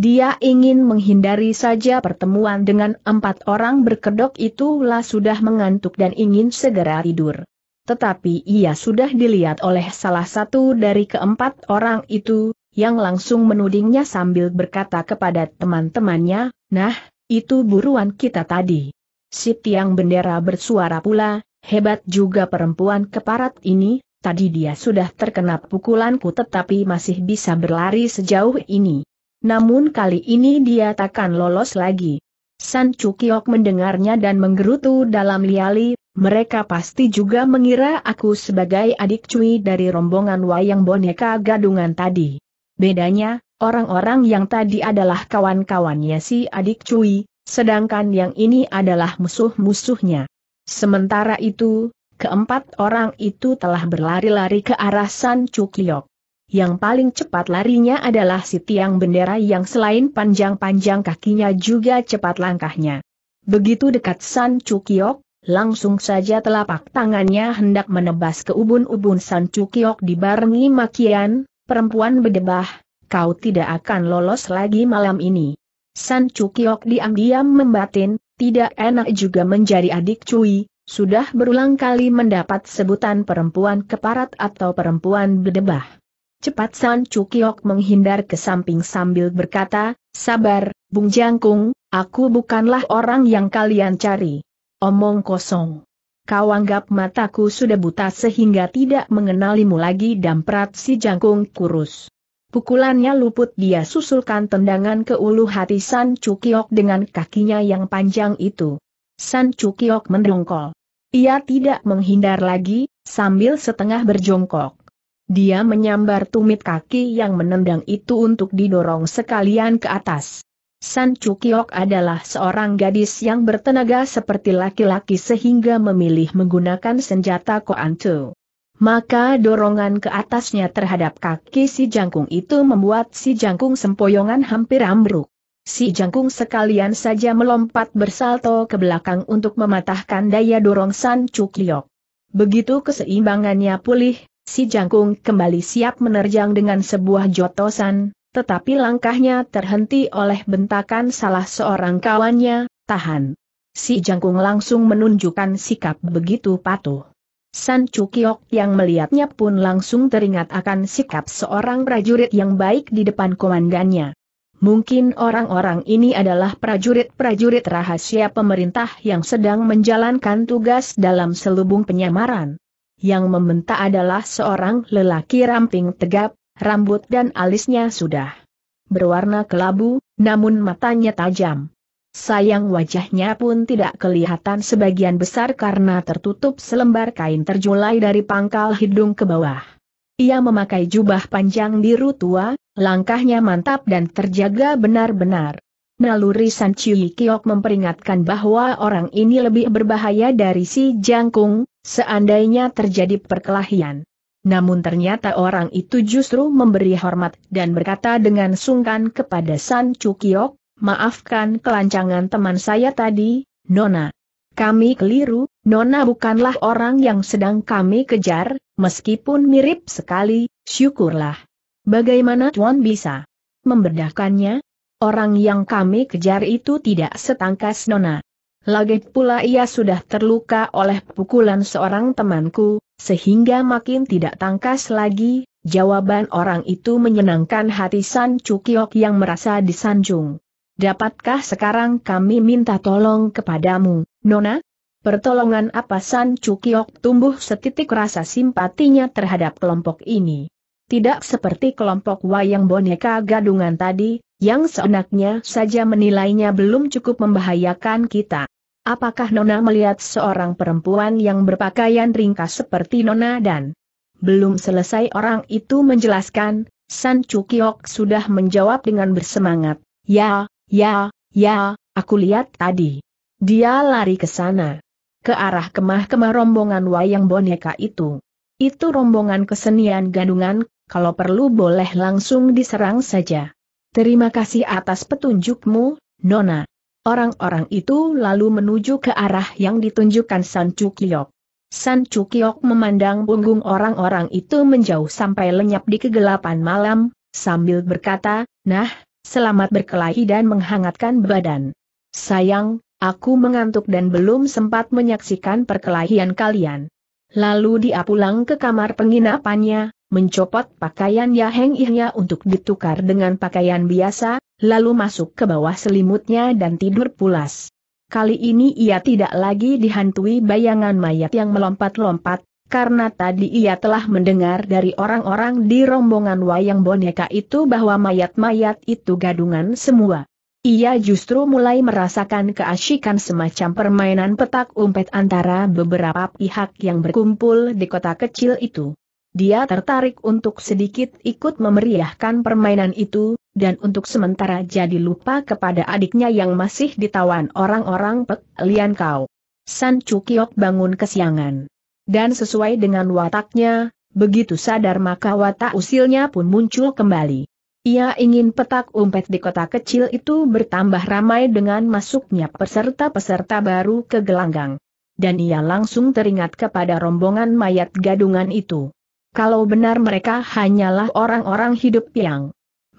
Dia ingin menghindari saja pertemuan dengan empat orang berkedok itulah sudah mengantuk dan ingin segera tidur. Tetapi ia sudah dilihat oleh salah satu dari keempat orang itu, yang langsung menudingnya sambil berkata kepada teman-temannya, nah, itu buruan kita tadi. Si tiang bendera bersuara pula, hebat juga perempuan keparat ini, tadi dia sudah terkena pukulanku tetapi masih bisa berlari sejauh ini. Namun kali ini dia takkan lolos lagi. San Cukiok mendengarnya dan menggerutu dalam liali, mereka pasti juga mengira aku sebagai adik cuy dari rombongan wayang boneka gadungan tadi. Bedanya, orang-orang yang tadi adalah kawan-kawannya si adik Cui, sedangkan yang ini adalah musuh-musuhnya. Sementara itu, keempat orang itu telah berlari-lari ke arah San Cukliok. Yang paling cepat larinya adalah si tiang bendera yang selain panjang-panjang kakinya juga cepat langkahnya. Begitu dekat San Cukiok, langsung saja telapak tangannya hendak menebas ke ubun-ubun San Cukiok dibarengi makian, perempuan bedebah, kau tidak akan lolos lagi malam ini. San Cukiok diam-diam membatin, tidak enak juga menjadi adik Cui, sudah berulang kali mendapat sebutan perempuan keparat atau perempuan bedebah. Cepat San Cukiok menghindar ke samping sambil berkata, sabar, Bung Jangkung, aku bukanlah orang yang kalian cari. Omong kosong. Kau anggap mataku sudah buta sehingga tidak mengenalimu lagi damprat si jangkung kurus. Pukulannya luput dia susulkan tendangan ke ulu hati San Cukiok dengan kakinya yang panjang itu. San Cukiok mendongkol. Ia tidak menghindar lagi, sambil setengah berjongkok. Dia menyambar tumit kaki yang menendang itu untuk didorong sekalian ke atas. San Chukiok adalah seorang gadis yang bertenaga seperti laki-laki sehingga memilih menggunakan senjata koantu. Maka dorongan ke atasnya terhadap kaki si jangkung itu membuat si jangkung sempoyongan hampir ambruk. Si jangkung sekalian saja melompat bersalto ke belakang untuk mematahkan daya dorong San Chukiok. Begitu keseimbangannya pulih, si jangkung kembali siap menerjang dengan sebuah jotosan, tetapi langkahnya terhenti oleh bentakan salah seorang kawannya, tahan. Si jangkung langsung menunjukkan sikap begitu patuh. San Cukiok yang melihatnya pun langsung teringat akan sikap seorang prajurit yang baik di depan komandannya. Mungkin orang-orang ini adalah prajurit-prajurit rahasia pemerintah yang sedang menjalankan tugas dalam selubung penyamaran. Yang membentak adalah seorang lelaki ramping tegap, rambut dan alisnya sudah berwarna kelabu, namun matanya tajam. Sayang wajahnya pun tidak kelihatan sebagian besar karena tertutup selembar kain terjulai dari pangkal hidung ke bawah. Ia memakai jubah panjang biru tua, langkahnya mantap dan terjaga benar-benar. Naluri San Chui Kiok memperingatkan bahwa orang ini lebih berbahaya dari si Jangkung, seandainya terjadi perkelahian. Namun ternyata orang itu justru memberi hormat dan berkata dengan sungkan kepada San Cukiok, maafkan kelancangan teman saya tadi, Nona. Kami keliru, Nona bukanlah orang yang sedang kami kejar, meskipun mirip sekali, syukurlah. Bagaimana Tuan bisa membedakannya? Orang yang kami kejar itu tidak setangkas Nona. Lagi pula ia sudah terluka oleh pukulan seorang temanku, sehingga makin tidak tangkas lagi, jawaban orang itu menyenangkan hati San Cukiok yang merasa disanjung. Dapatkah sekarang kami minta tolong kepadamu, Nona? Pertolongan apa San Cukiok tumbuh setitik rasa simpatinya terhadap kelompok ini. Tidak seperti kelompok wayang boneka gadungan tadi, yang seenaknya saja menilainya belum cukup membahayakan kita. Apakah Nona melihat seorang perempuan yang berpakaian ringkas seperti Nona dan belum selesai orang itu menjelaskan, San Chukiok sudah menjawab dengan bersemangat, ya, ya, ya, aku lihat tadi. Dia lari ke sana. Ke arah kemah-kemah rombongan wayang boneka itu. Itu rombongan kesenian gadungan, kalau perlu boleh langsung diserang saja. Terima kasih atas petunjukmu, Nona. Orang-orang itu lalu menuju ke arah yang ditunjukkan San Chukiok. San Chukiok memandang punggung orang-orang itu menjauh sampai lenyap di kegelapan malam, sambil berkata, Nah, selamat berkelahi dan menghangatkan badan. Sayang, aku mengantuk dan belum sempat menyaksikan perkelahian kalian. Lalu dia pulang ke kamar penginapannya, mencopot pakaian Yaheng Ihnya untuk ditukar dengan pakaian biasa, lalu masuk ke bawah selimutnya dan tidur pulas. Kali ini ia tidak lagi dihantui bayangan mayat yang melompat-lompat, karena tadi ia telah mendengar dari orang-orang di rombongan wayang boneka itu bahwa mayat-mayat itu gadungan semua. Ia justru mulai merasakan keasyikan semacam permainan petak umpet antara beberapa pihak yang berkumpul di kota kecil itu. Dia tertarik untuk sedikit ikut memeriahkan permainan itu, dan untuk sementara jadi lupa kepada adiknya yang masih ditawan orang-orang Pek Lian Kau. San Cukiok bangun kesiangan. Dan sesuai dengan wataknya, begitu sadar maka watak usilnya pun muncul kembali. Ia ingin petak umpet di kota kecil itu bertambah ramai dengan masuknya peserta-peserta baru ke gelanggang. Dan ia langsung teringat kepada rombongan mayat gadungan itu. Kalau benar mereka hanyalah orang-orang hidup yang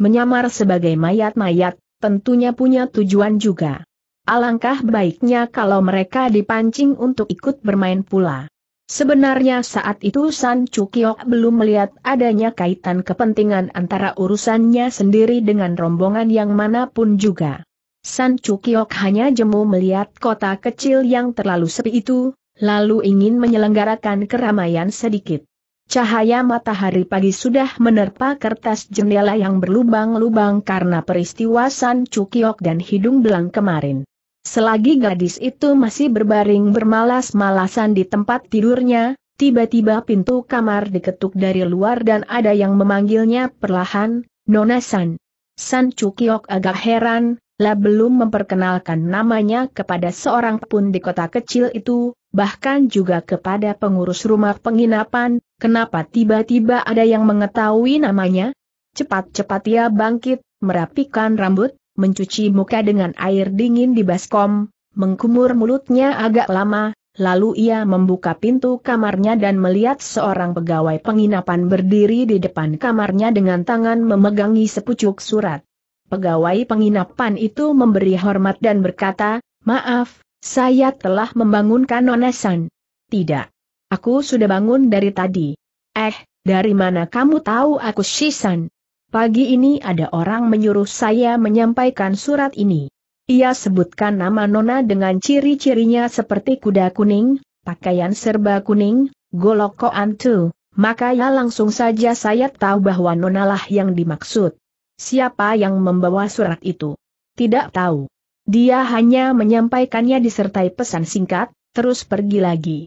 Menyamar sebagai mayat-mayat, tentunya punya tujuan juga. Alangkah baiknya kalau mereka dipancing untuk ikut bermain pula. Sebenarnya saat itu San Chukyok belum melihat adanya kaitan kepentingan antara urusannya sendiri dengan rombongan yang manapun juga. San Chukyok hanya jemu melihat kota kecil yang terlalu sepi itu, lalu ingin menyelenggarakan keramaian sedikit. Cahaya matahari pagi sudah menerpa kertas jendela yang berlubang-lubang karena peristiwa San Cukiok dan hidung belang kemarin. Selagi gadis itu masih berbaring bermalas-malasan di tempat tidurnya, tiba-tiba pintu kamar diketuk dari luar dan ada yang memanggilnya perlahan, Nona San. San Cukiok agak heran, lah belum memperkenalkan namanya kepada seorang pun di kota kecil itu, bahkan juga kepada pengurus rumah penginapan, kenapa tiba-tiba ada yang mengetahui namanya? Cepat-cepat ia bangkit, merapikan rambut, mencuci muka dengan air dingin di baskom, mengkumur mulutnya agak lama, lalu ia membuka pintu kamarnya dan melihat seorang pegawai penginapan berdiri di depan kamarnya dengan tangan memegangi sepucuk surat. Pegawai penginapan itu memberi hormat dan berkata, Maaf, saya telah membangunkan Nonesan. Tidak. Aku sudah bangun dari tadi. Eh, dari mana kamu tahu aku Shisan? Pagi ini ada orang menyuruh saya menyampaikan surat ini. Ia sebutkan nama Nona dengan ciri-cirinya seperti kuda kuning, pakaian serba kuning, golok koantu, maka ya langsung saja saya tahu bahwa Nona lah yang dimaksud siapa yang membawa surat itu? Tidak tahu. Dia hanya menyampaikannya disertai pesan singkat, terus pergi lagi.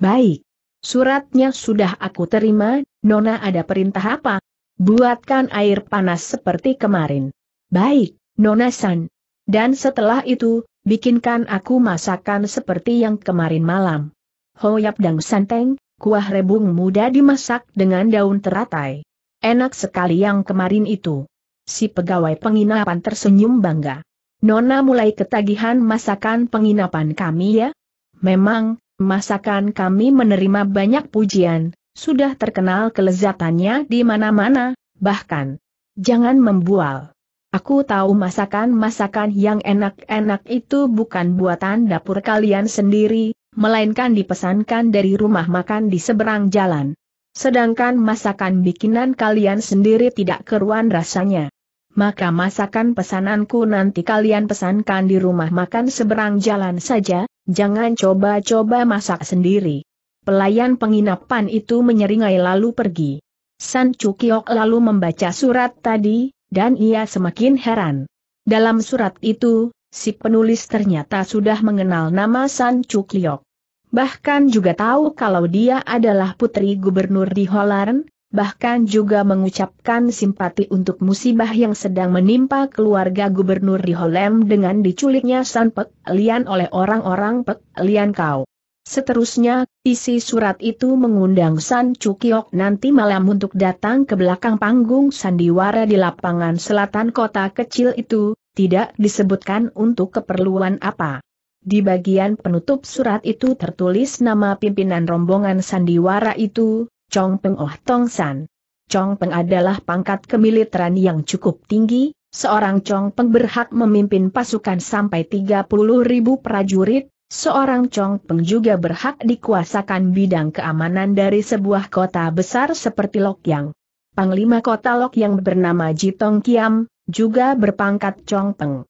Baik. Suratnya sudah aku terima, Nona ada perintah apa? Buatkan air panas seperti kemarin. Baik, Nona San. Dan setelah itu, bikinkan aku masakan seperti yang kemarin malam. Hoyap dang santeng, kuah rebung muda dimasak dengan daun teratai. Enak sekali yang kemarin itu. Si pegawai penginapan tersenyum bangga. Nona mulai ketagihan masakan penginapan kami ya? Memang, masakan kami menerima banyak pujian, sudah terkenal kelezatannya di mana-mana, bahkan. Jangan membual. Aku tahu masakan-masakan yang enak-enak itu bukan buatan dapur kalian sendiri, melainkan dipesankan dari rumah makan di seberang jalan. Sedangkan masakan bikinan kalian sendiri tidak keruan rasanya. Maka masakan pesananku nanti kalian pesankan di rumah makan seberang jalan saja, jangan coba-coba masak sendiri. Pelayan penginapan itu menyeringai lalu pergi. San Cukiok lalu membaca surat tadi, dan ia semakin heran. Dalam surat itu, si penulis ternyata sudah mengenal nama San Cukiok bahkan juga tahu kalau dia adalah putri gubernur di Holaren, bahkan juga mengucapkan simpati untuk musibah yang sedang menimpa keluarga gubernur di Holland dengan diculiknya San Pek Lian oleh orang-orang Pek Lian Kau. Seterusnya, isi surat itu mengundang San Cukiok nanti malam untuk datang ke belakang panggung sandiwara di lapangan selatan kota kecil itu, tidak disebutkan untuk keperluan apa. Di bagian penutup surat itu tertulis nama pimpinan rombongan sandiwara itu, Chong Peng Oh Tong San. Chong Peng adalah pangkat kemiliteran yang cukup tinggi, seorang Chong Peng berhak memimpin pasukan sampai 30 ribu prajurit, seorang Chong Peng juga berhak dikuasakan bidang keamanan dari sebuah kota besar seperti Lokyang. Panglima kota Lokyang bernama Jitong Kiam, juga berpangkat Chong Peng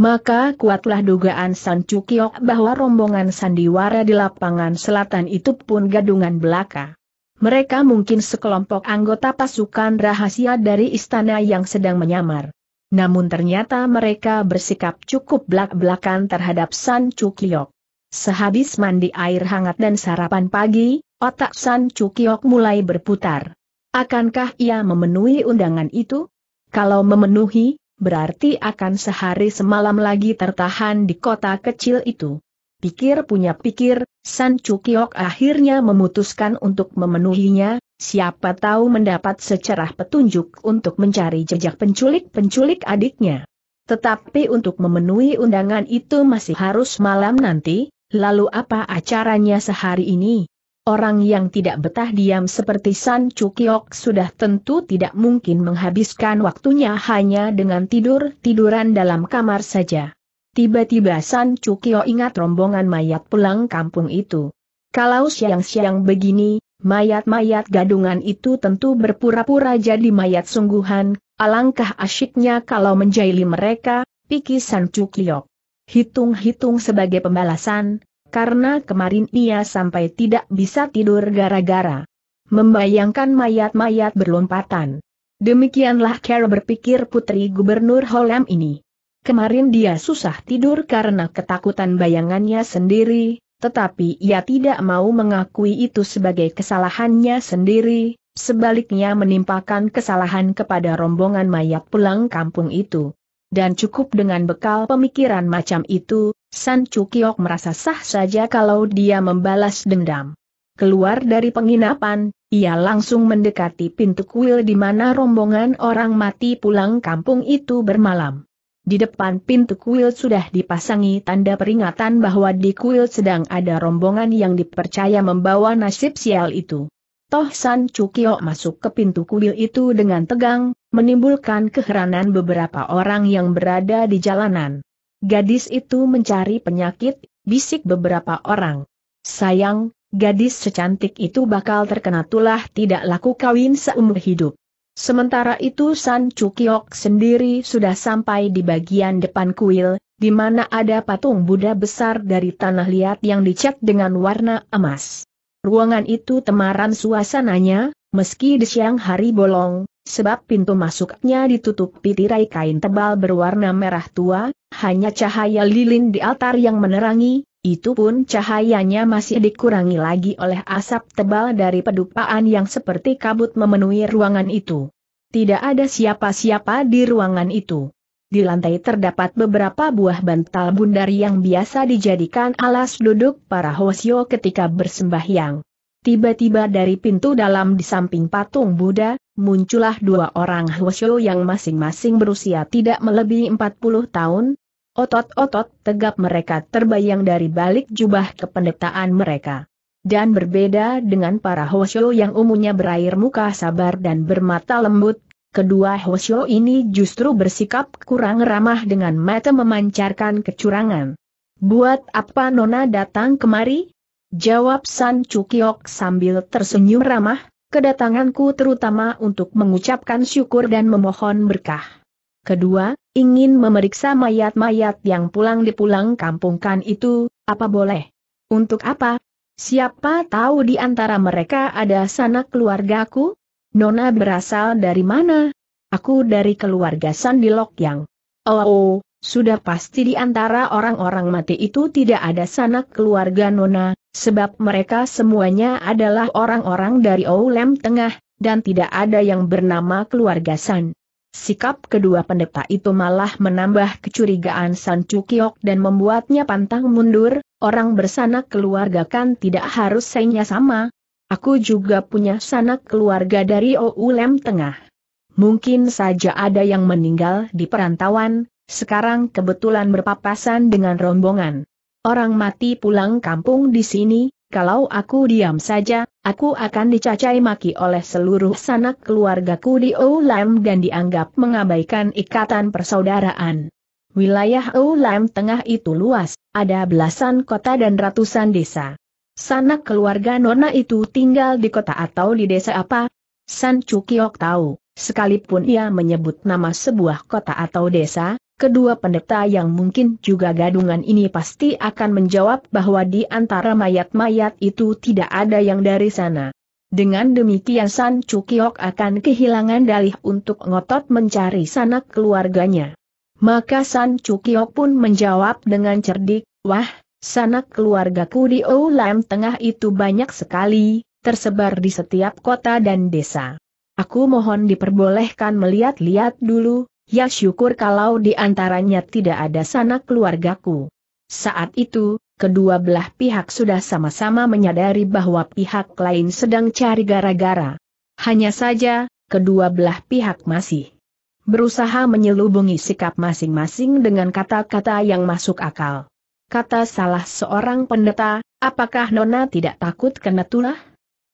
maka kuatlah dugaan San Cukiok bahwa rombongan sandiwara di lapangan selatan itu pun gadungan belaka. Mereka mungkin sekelompok anggota pasukan rahasia dari istana yang sedang menyamar. Namun ternyata mereka bersikap cukup belak-belakan terhadap San Cukiok. Sehabis mandi air hangat dan sarapan pagi, otak San Cukiok mulai berputar. Akankah ia memenuhi undangan itu? Kalau memenuhi, berarti akan sehari semalam lagi tertahan di kota kecil itu. Pikir punya pikir, San Chukiok akhirnya memutuskan untuk memenuhinya, siapa tahu mendapat secerah petunjuk untuk mencari jejak penculik-penculik adiknya. Tetapi untuk memenuhi undangan itu masih harus malam nanti, lalu apa acaranya sehari ini? Orang yang tidak betah diam seperti San Cukiok sudah tentu tidak mungkin menghabiskan waktunya hanya dengan tidur-tiduran dalam kamar saja. Tiba-tiba San Cukiok ingat rombongan mayat pulang kampung itu. Kalau siang-siang begini, mayat-mayat gadungan itu tentu berpura-pura jadi mayat sungguhan, alangkah asyiknya kalau menjaili mereka, pikir San Chukiok. Hitung-hitung sebagai pembalasan, karena kemarin ia sampai tidak bisa tidur gara-gara membayangkan mayat-mayat berlompatan. Demikianlah Carol berpikir putri gubernur Holem ini. Kemarin dia susah tidur karena ketakutan bayangannya sendiri, tetapi ia tidak mau mengakui itu sebagai kesalahannya sendiri, sebaliknya menimpakan kesalahan kepada rombongan mayat pulang kampung itu dan cukup dengan bekal pemikiran macam itu, San Cukiok merasa sah saja kalau dia membalas dendam. Keluar dari penginapan, ia langsung mendekati pintu kuil di mana rombongan orang mati pulang kampung itu bermalam. Di depan pintu kuil sudah dipasangi tanda peringatan bahwa di kuil sedang ada rombongan yang dipercaya membawa nasib sial itu. Toh San Cukio masuk ke pintu kuil itu dengan tegang, menimbulkan keheranan beberapa orang yang berada di jalanan. Gadis itu mencari penyakit, bisik beberapa orang. Sayang, gadis secantik itu bakal terkena tulah tidak laku kawin seumur hidup. Sementara itu San Cukiok sendiri sudah sampai di bagian depan kuil, di mana ada patung Buddha besar dari tanah liat yang dicat dengan warna emas. Ruangan itu temaram suasananya, meski di siang hari bolong, sebab pintu masuknya ditutupi tirai kain tebal berwarna merah tua, hanya cahaya lilin di altar yang menerangi, itu pun cahayanya masih dikurangi lagi oleh asap tebal dari pedupaan yang seperti kabut memenuhi ruangan itu. Tidak ada siapa-siapa di ruangan itu. Di lantai terdapat beberapa buah bantal bundar yang biasa dijadikan alas duduk para hosyo ketika bersembahyang. Tiba-tiba dari pintu dalam di samping patung Buddha, muncullah dua orang hosyo yang masing-masing berusia tidak melebihi 40 tahun. Otot-otot tegap mereka terbayang dari balik jubah kependetaan mereka. Dan berbeda dengan para hosyo yang umumnya berair muka sabar dan bermata lembut, Kedua Hoshio ini justru bersikap kurang ramah dengan mata memancarkan kecurangan. Buat apa Nona datang kemari? Jawab San Chukyok sambil tersenyum ramah, kedatanganku terutama untuk mengucapkan syukur dan memohon berkah. Kedua, ingin memeriksa mayat-mayat yang pulang di pulang kampungkan itu, apa boleh? Untuk apa? Siapa tahu di antara mereka ada sanak keluargaku? Nona berasal dari mana? Aku dari keluarga Sandilok yang. Oh, oh, sudah pasti di antara orang-orang mati itu tidak ada sanak keluarga Nona, sebab mereka semuanya adalah orang-orang dari Oulem Tengah, dan tidak ada yang bernama keluarga San. Sikap kedua pendeta itu malah menambah kecurigaan San Cukiok dan membuatnya pantang mundur, orang bersanak keluarga kan tidak harus sayanya sama, Aku juga punya sanak keluarga dari Oulem Tengah. Mungkin saja ada yang meninggal di perantauan, sekarang kebetulan berpapasan dengan rombongan. Orang mati pulang kampung di sini, kalau aku diam saja, aku akan dicacai maki oleh seluruh sanak keluargaku di Oulem dan dianggap mengabaikan ikatan persaudaraan. Wilayah Oulem Tengah itu luas, ada belasan kota dan ratusan desa sanak keluarga Nona itu tinggal di kota atau di desa apa? San Chukyok tahu, sekalipun ia menyebut nama sebuah kota atau desa, kedua pendeta yang mungkin juga gadungan ini pasti akan menjawab bahwa di antara mayat-mayat itu tidak ada yang dari sana. Dengan demikian San Chukyok akan kehilangan dalih untuk ngotot mencari sanak keluarganya. Maka San Chukyok pun menjawab dengan cerdik, Wah, Sanak keluargaku di Oulam Tengah itu banyak sekali, tersebar di setiap kota dan desa. Aku mohon diperbolehkan melihat-lihat dulu, ya syukur kalau di antaranya tidak ada sanak keluargaku. Saat itu, kedua belah pihak sudah sama-sama menyadari bahwa pihak lain sedang cari gara-gara. Hanya saja, kedua belah pihak masih berusaha menyelubungi sikap masing-masing dengan kata-kata yang masuk akal kata salah seorang pendeta, apakah Nona tidak takut kena tulah?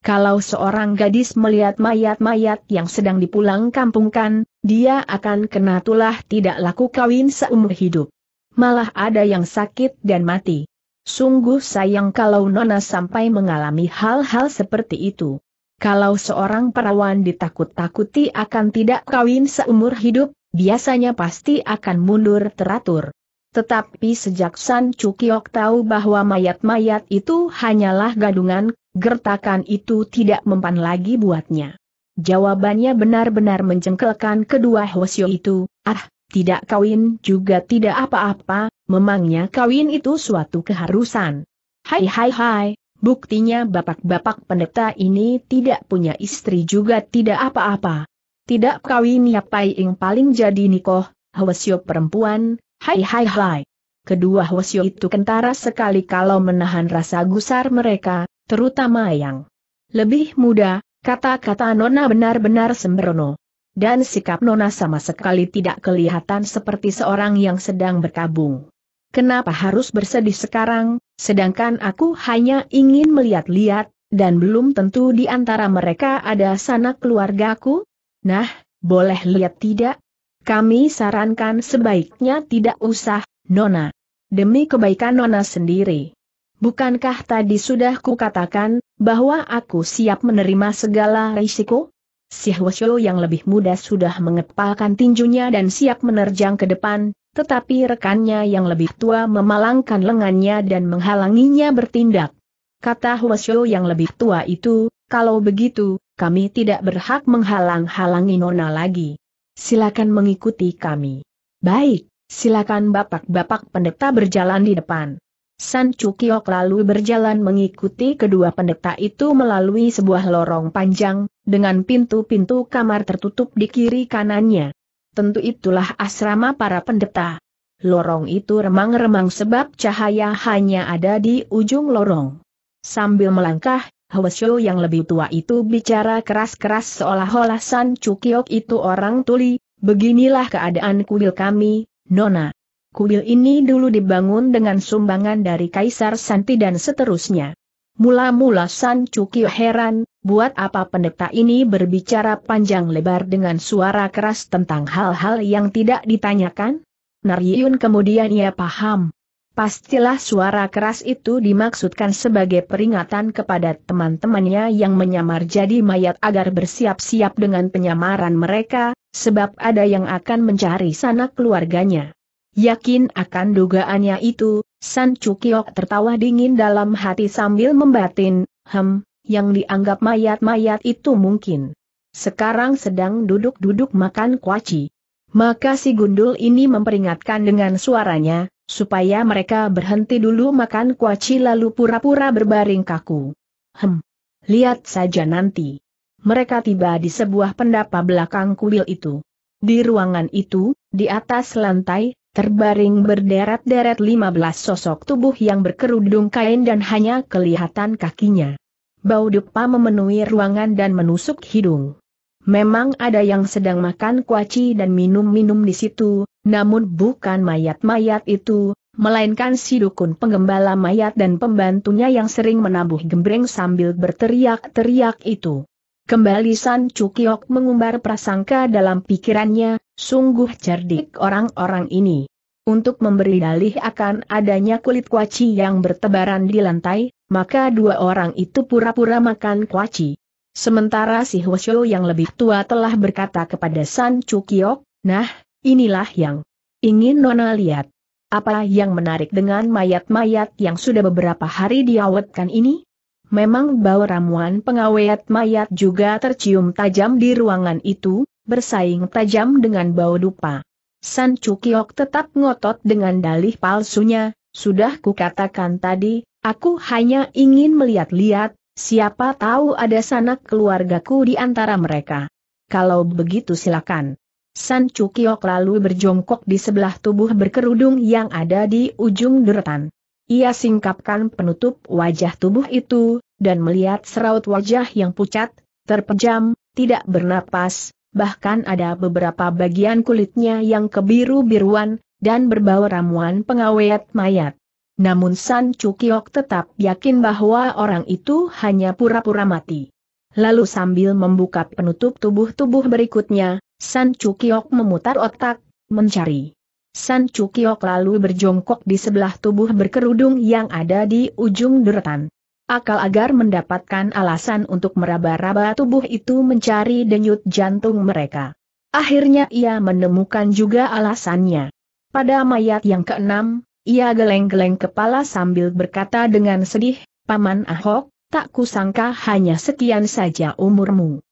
Kalau seorang gadis melihat mayat-mayat yang sedang dipulang kampungkan, dia akan kena tulah tidak laku kawin seumur hidup. Malah ada yang sakit dan mati. Sungguh sayang kalau Nona sampai mengalami hal-hal seperti itu. Kalau seorang perawan ditakut-takuti akan tidak kawin seumur hidup, biasanya pasti akan mundur teratur. Tetapi sejak San Cukiok tahu bahwa mayat-mayat itu hanyalah gadungan, gertakan itu tidak mempan lagi buatnya. Jawabannya benar-benar menjengkelkan kedua Hwasyo itu, ah, tidak kawin juga tidak apa-apa, memangnya kawin itu suatu keharusan. Hai hai hai, buktinya bapak-bapak pendeta ini tidak punya istri juga tidak apa-apa. Tidak kawin ya Pai Ing paling jadi nikoh, Hwasyo perempuan, Hai hai hai. Kedua Hwasyo itu kentara sekali kalau menahan rasa gusar mereka, terutama yang lebih muda, kata-kata Nona benar-benar sembrono. Dan sikap Nona sama sekali tidak kelihatan seperti seorang yang sedang berkabung. Kenapa harus bersedih sekarang, sedangkan aku hanya ingin melihat-lihat, dan belum tentu di antara mereka ada sanak keluargaku? Nah, boleh lihat tidak? Kami sarankan sebaiknya tidak usah, Nona. Demi kebaikan Nona sendiri. Bukankah tadi sudah kukatakan, bahwa aku siap menerima segala risiko? Si Hwasyo yang lebih muda sudah mengepalkan tinjunya dan siap menerjang ke depan, tetapi rekannya yang lebih tua memalangkan lengannya dan menghalanginya bertindak. Kata Hwasyo yang lebih tua itu, kalau begitu, kami tidak berhak menghalang-halangi Nona lagi silakan mengikuti kami. Baik, silakan bapak-bapak pendeta berjalan di depan. San Cukiok lalu berjalan mengikuti kedua pendeta itu melalui sebuah lorong panjang, dengan pintu-pintu kamar tertutup di kiri kanannya. Tentu itulah asrama para pendeta. Lorong itu remang-remang sebab cahaya hanya ada di ujung lorong. Sambil melangkah, Hwasyo yang lebih tua itu bicara keras-keras seolah-olah San Cukiok itu orang tuli, beginilah keadaan kuil kami, Nona. Kuil ini dulu dibangun dengan sumbangan dari Kaisar Santi dan seterusnya. Mula-mula San Cukiok heran, buat apa pendeta ini berbicara panjang lebar dengan suara keras tentang hal-hal yang tidak ditanyakan? Naryun kemudian ia paham, Pastilah suara keras itu dimaksudkan sebagai peringatan kepada teman-temannya yang menyamar jadi mayat agar bersiap-siap dengan penyamaran mereka, sebab ada yang akan mencari sanak keluarganya. Yakin akan dugaannya itu, San Chukiok tertawa dingin dalam hati sambil membatin, hem, yang dianggap mayat-mayat itu mungkin. Sekarang sedang duduk-duduk makan kuaci. Maka si gundul ini memperingatkan dengan suaranya, Supaya mereka berhenti dulu makan kuaci lalu pura-pura berbaring kaku. Hem. Lihat saja nanti. Mereka tiba di sebuah pendapa belakang kuil itu. Di ruangan itu, di atas lantai, terbaring berderet-deret 15 sosok tubuh yang berkerudung kain dan hanya kelihatan kakinya. Bau dupa memenuhi ruangan dan menusuk hidung. Memang ada yang sedang makan kuaci dan minum-minum di situ, namun bukan mayat-mayat itu, melainkan si dukun penggembala mayat dan pembantunya yang sering menabuh gembreng sambil berteriak-teriak itu. Kembali San Cukiok mengumbar prasangka dalam pikirannya, sungguh cerdik orang-orang ini. Untuk memberi dalih akan adanya kulit kuaci yang bertebaran di lantai, maka dua orang itu pura-pura makan kuaci. Sementara si Hwasyo yang lebih tua telah berkata kepada San Chukiok, nah, inilah yang ingin Nona lihat. Apa yang menarik dengan mayat-mayat yang sudah beberapa hari diawetkan ini? Memang bau ramuan pengawet mayat juga tercium tajam di ruangan itu, bersaing tajam dengan bau dupa. San Chukiok tetap ngotot dengan dalih palsunya, sudah kukatakan tadi, aku hanya ingin melihat-lihat, Siapa tahu ada sanak keluargaku di antara mereka. Kalau begitu silakan. San Cukiok lalu berjongkok di sebelah tubuh berkerudung yang ada di ujung deretan. Ia singkapkan penutup wajah tubuh itu, dan melihat seraut wajah yang pucat, terpejam, tidak bernapas, bahkan ada beberapa bagian kulitnya yang kebiru-biruan, dan berbau ramuan pengawet mayat. Namun San Cukiok tetap yakin bahwa orang itu hanya pura-pura mati. Lalu sambil membuka penutup tubuh-tubuh berikutnya, San Cukiok memutar otak, mencari. San Cukiok lalu berjongkok di sebelah tubuh berkerudung yang ada di ujung deretan. Akal agar mendapatkan alasan untuk meraba-raba tubuh itu mencari denyut jantung mereka. Akhirnya ia menemukan juga alasannya. Pada mayat yang keenam, ia geleng-geleng kepala sambil berkata dengan sedih, Paman Ahok, tak kusangka hanya sekian saja umurmu.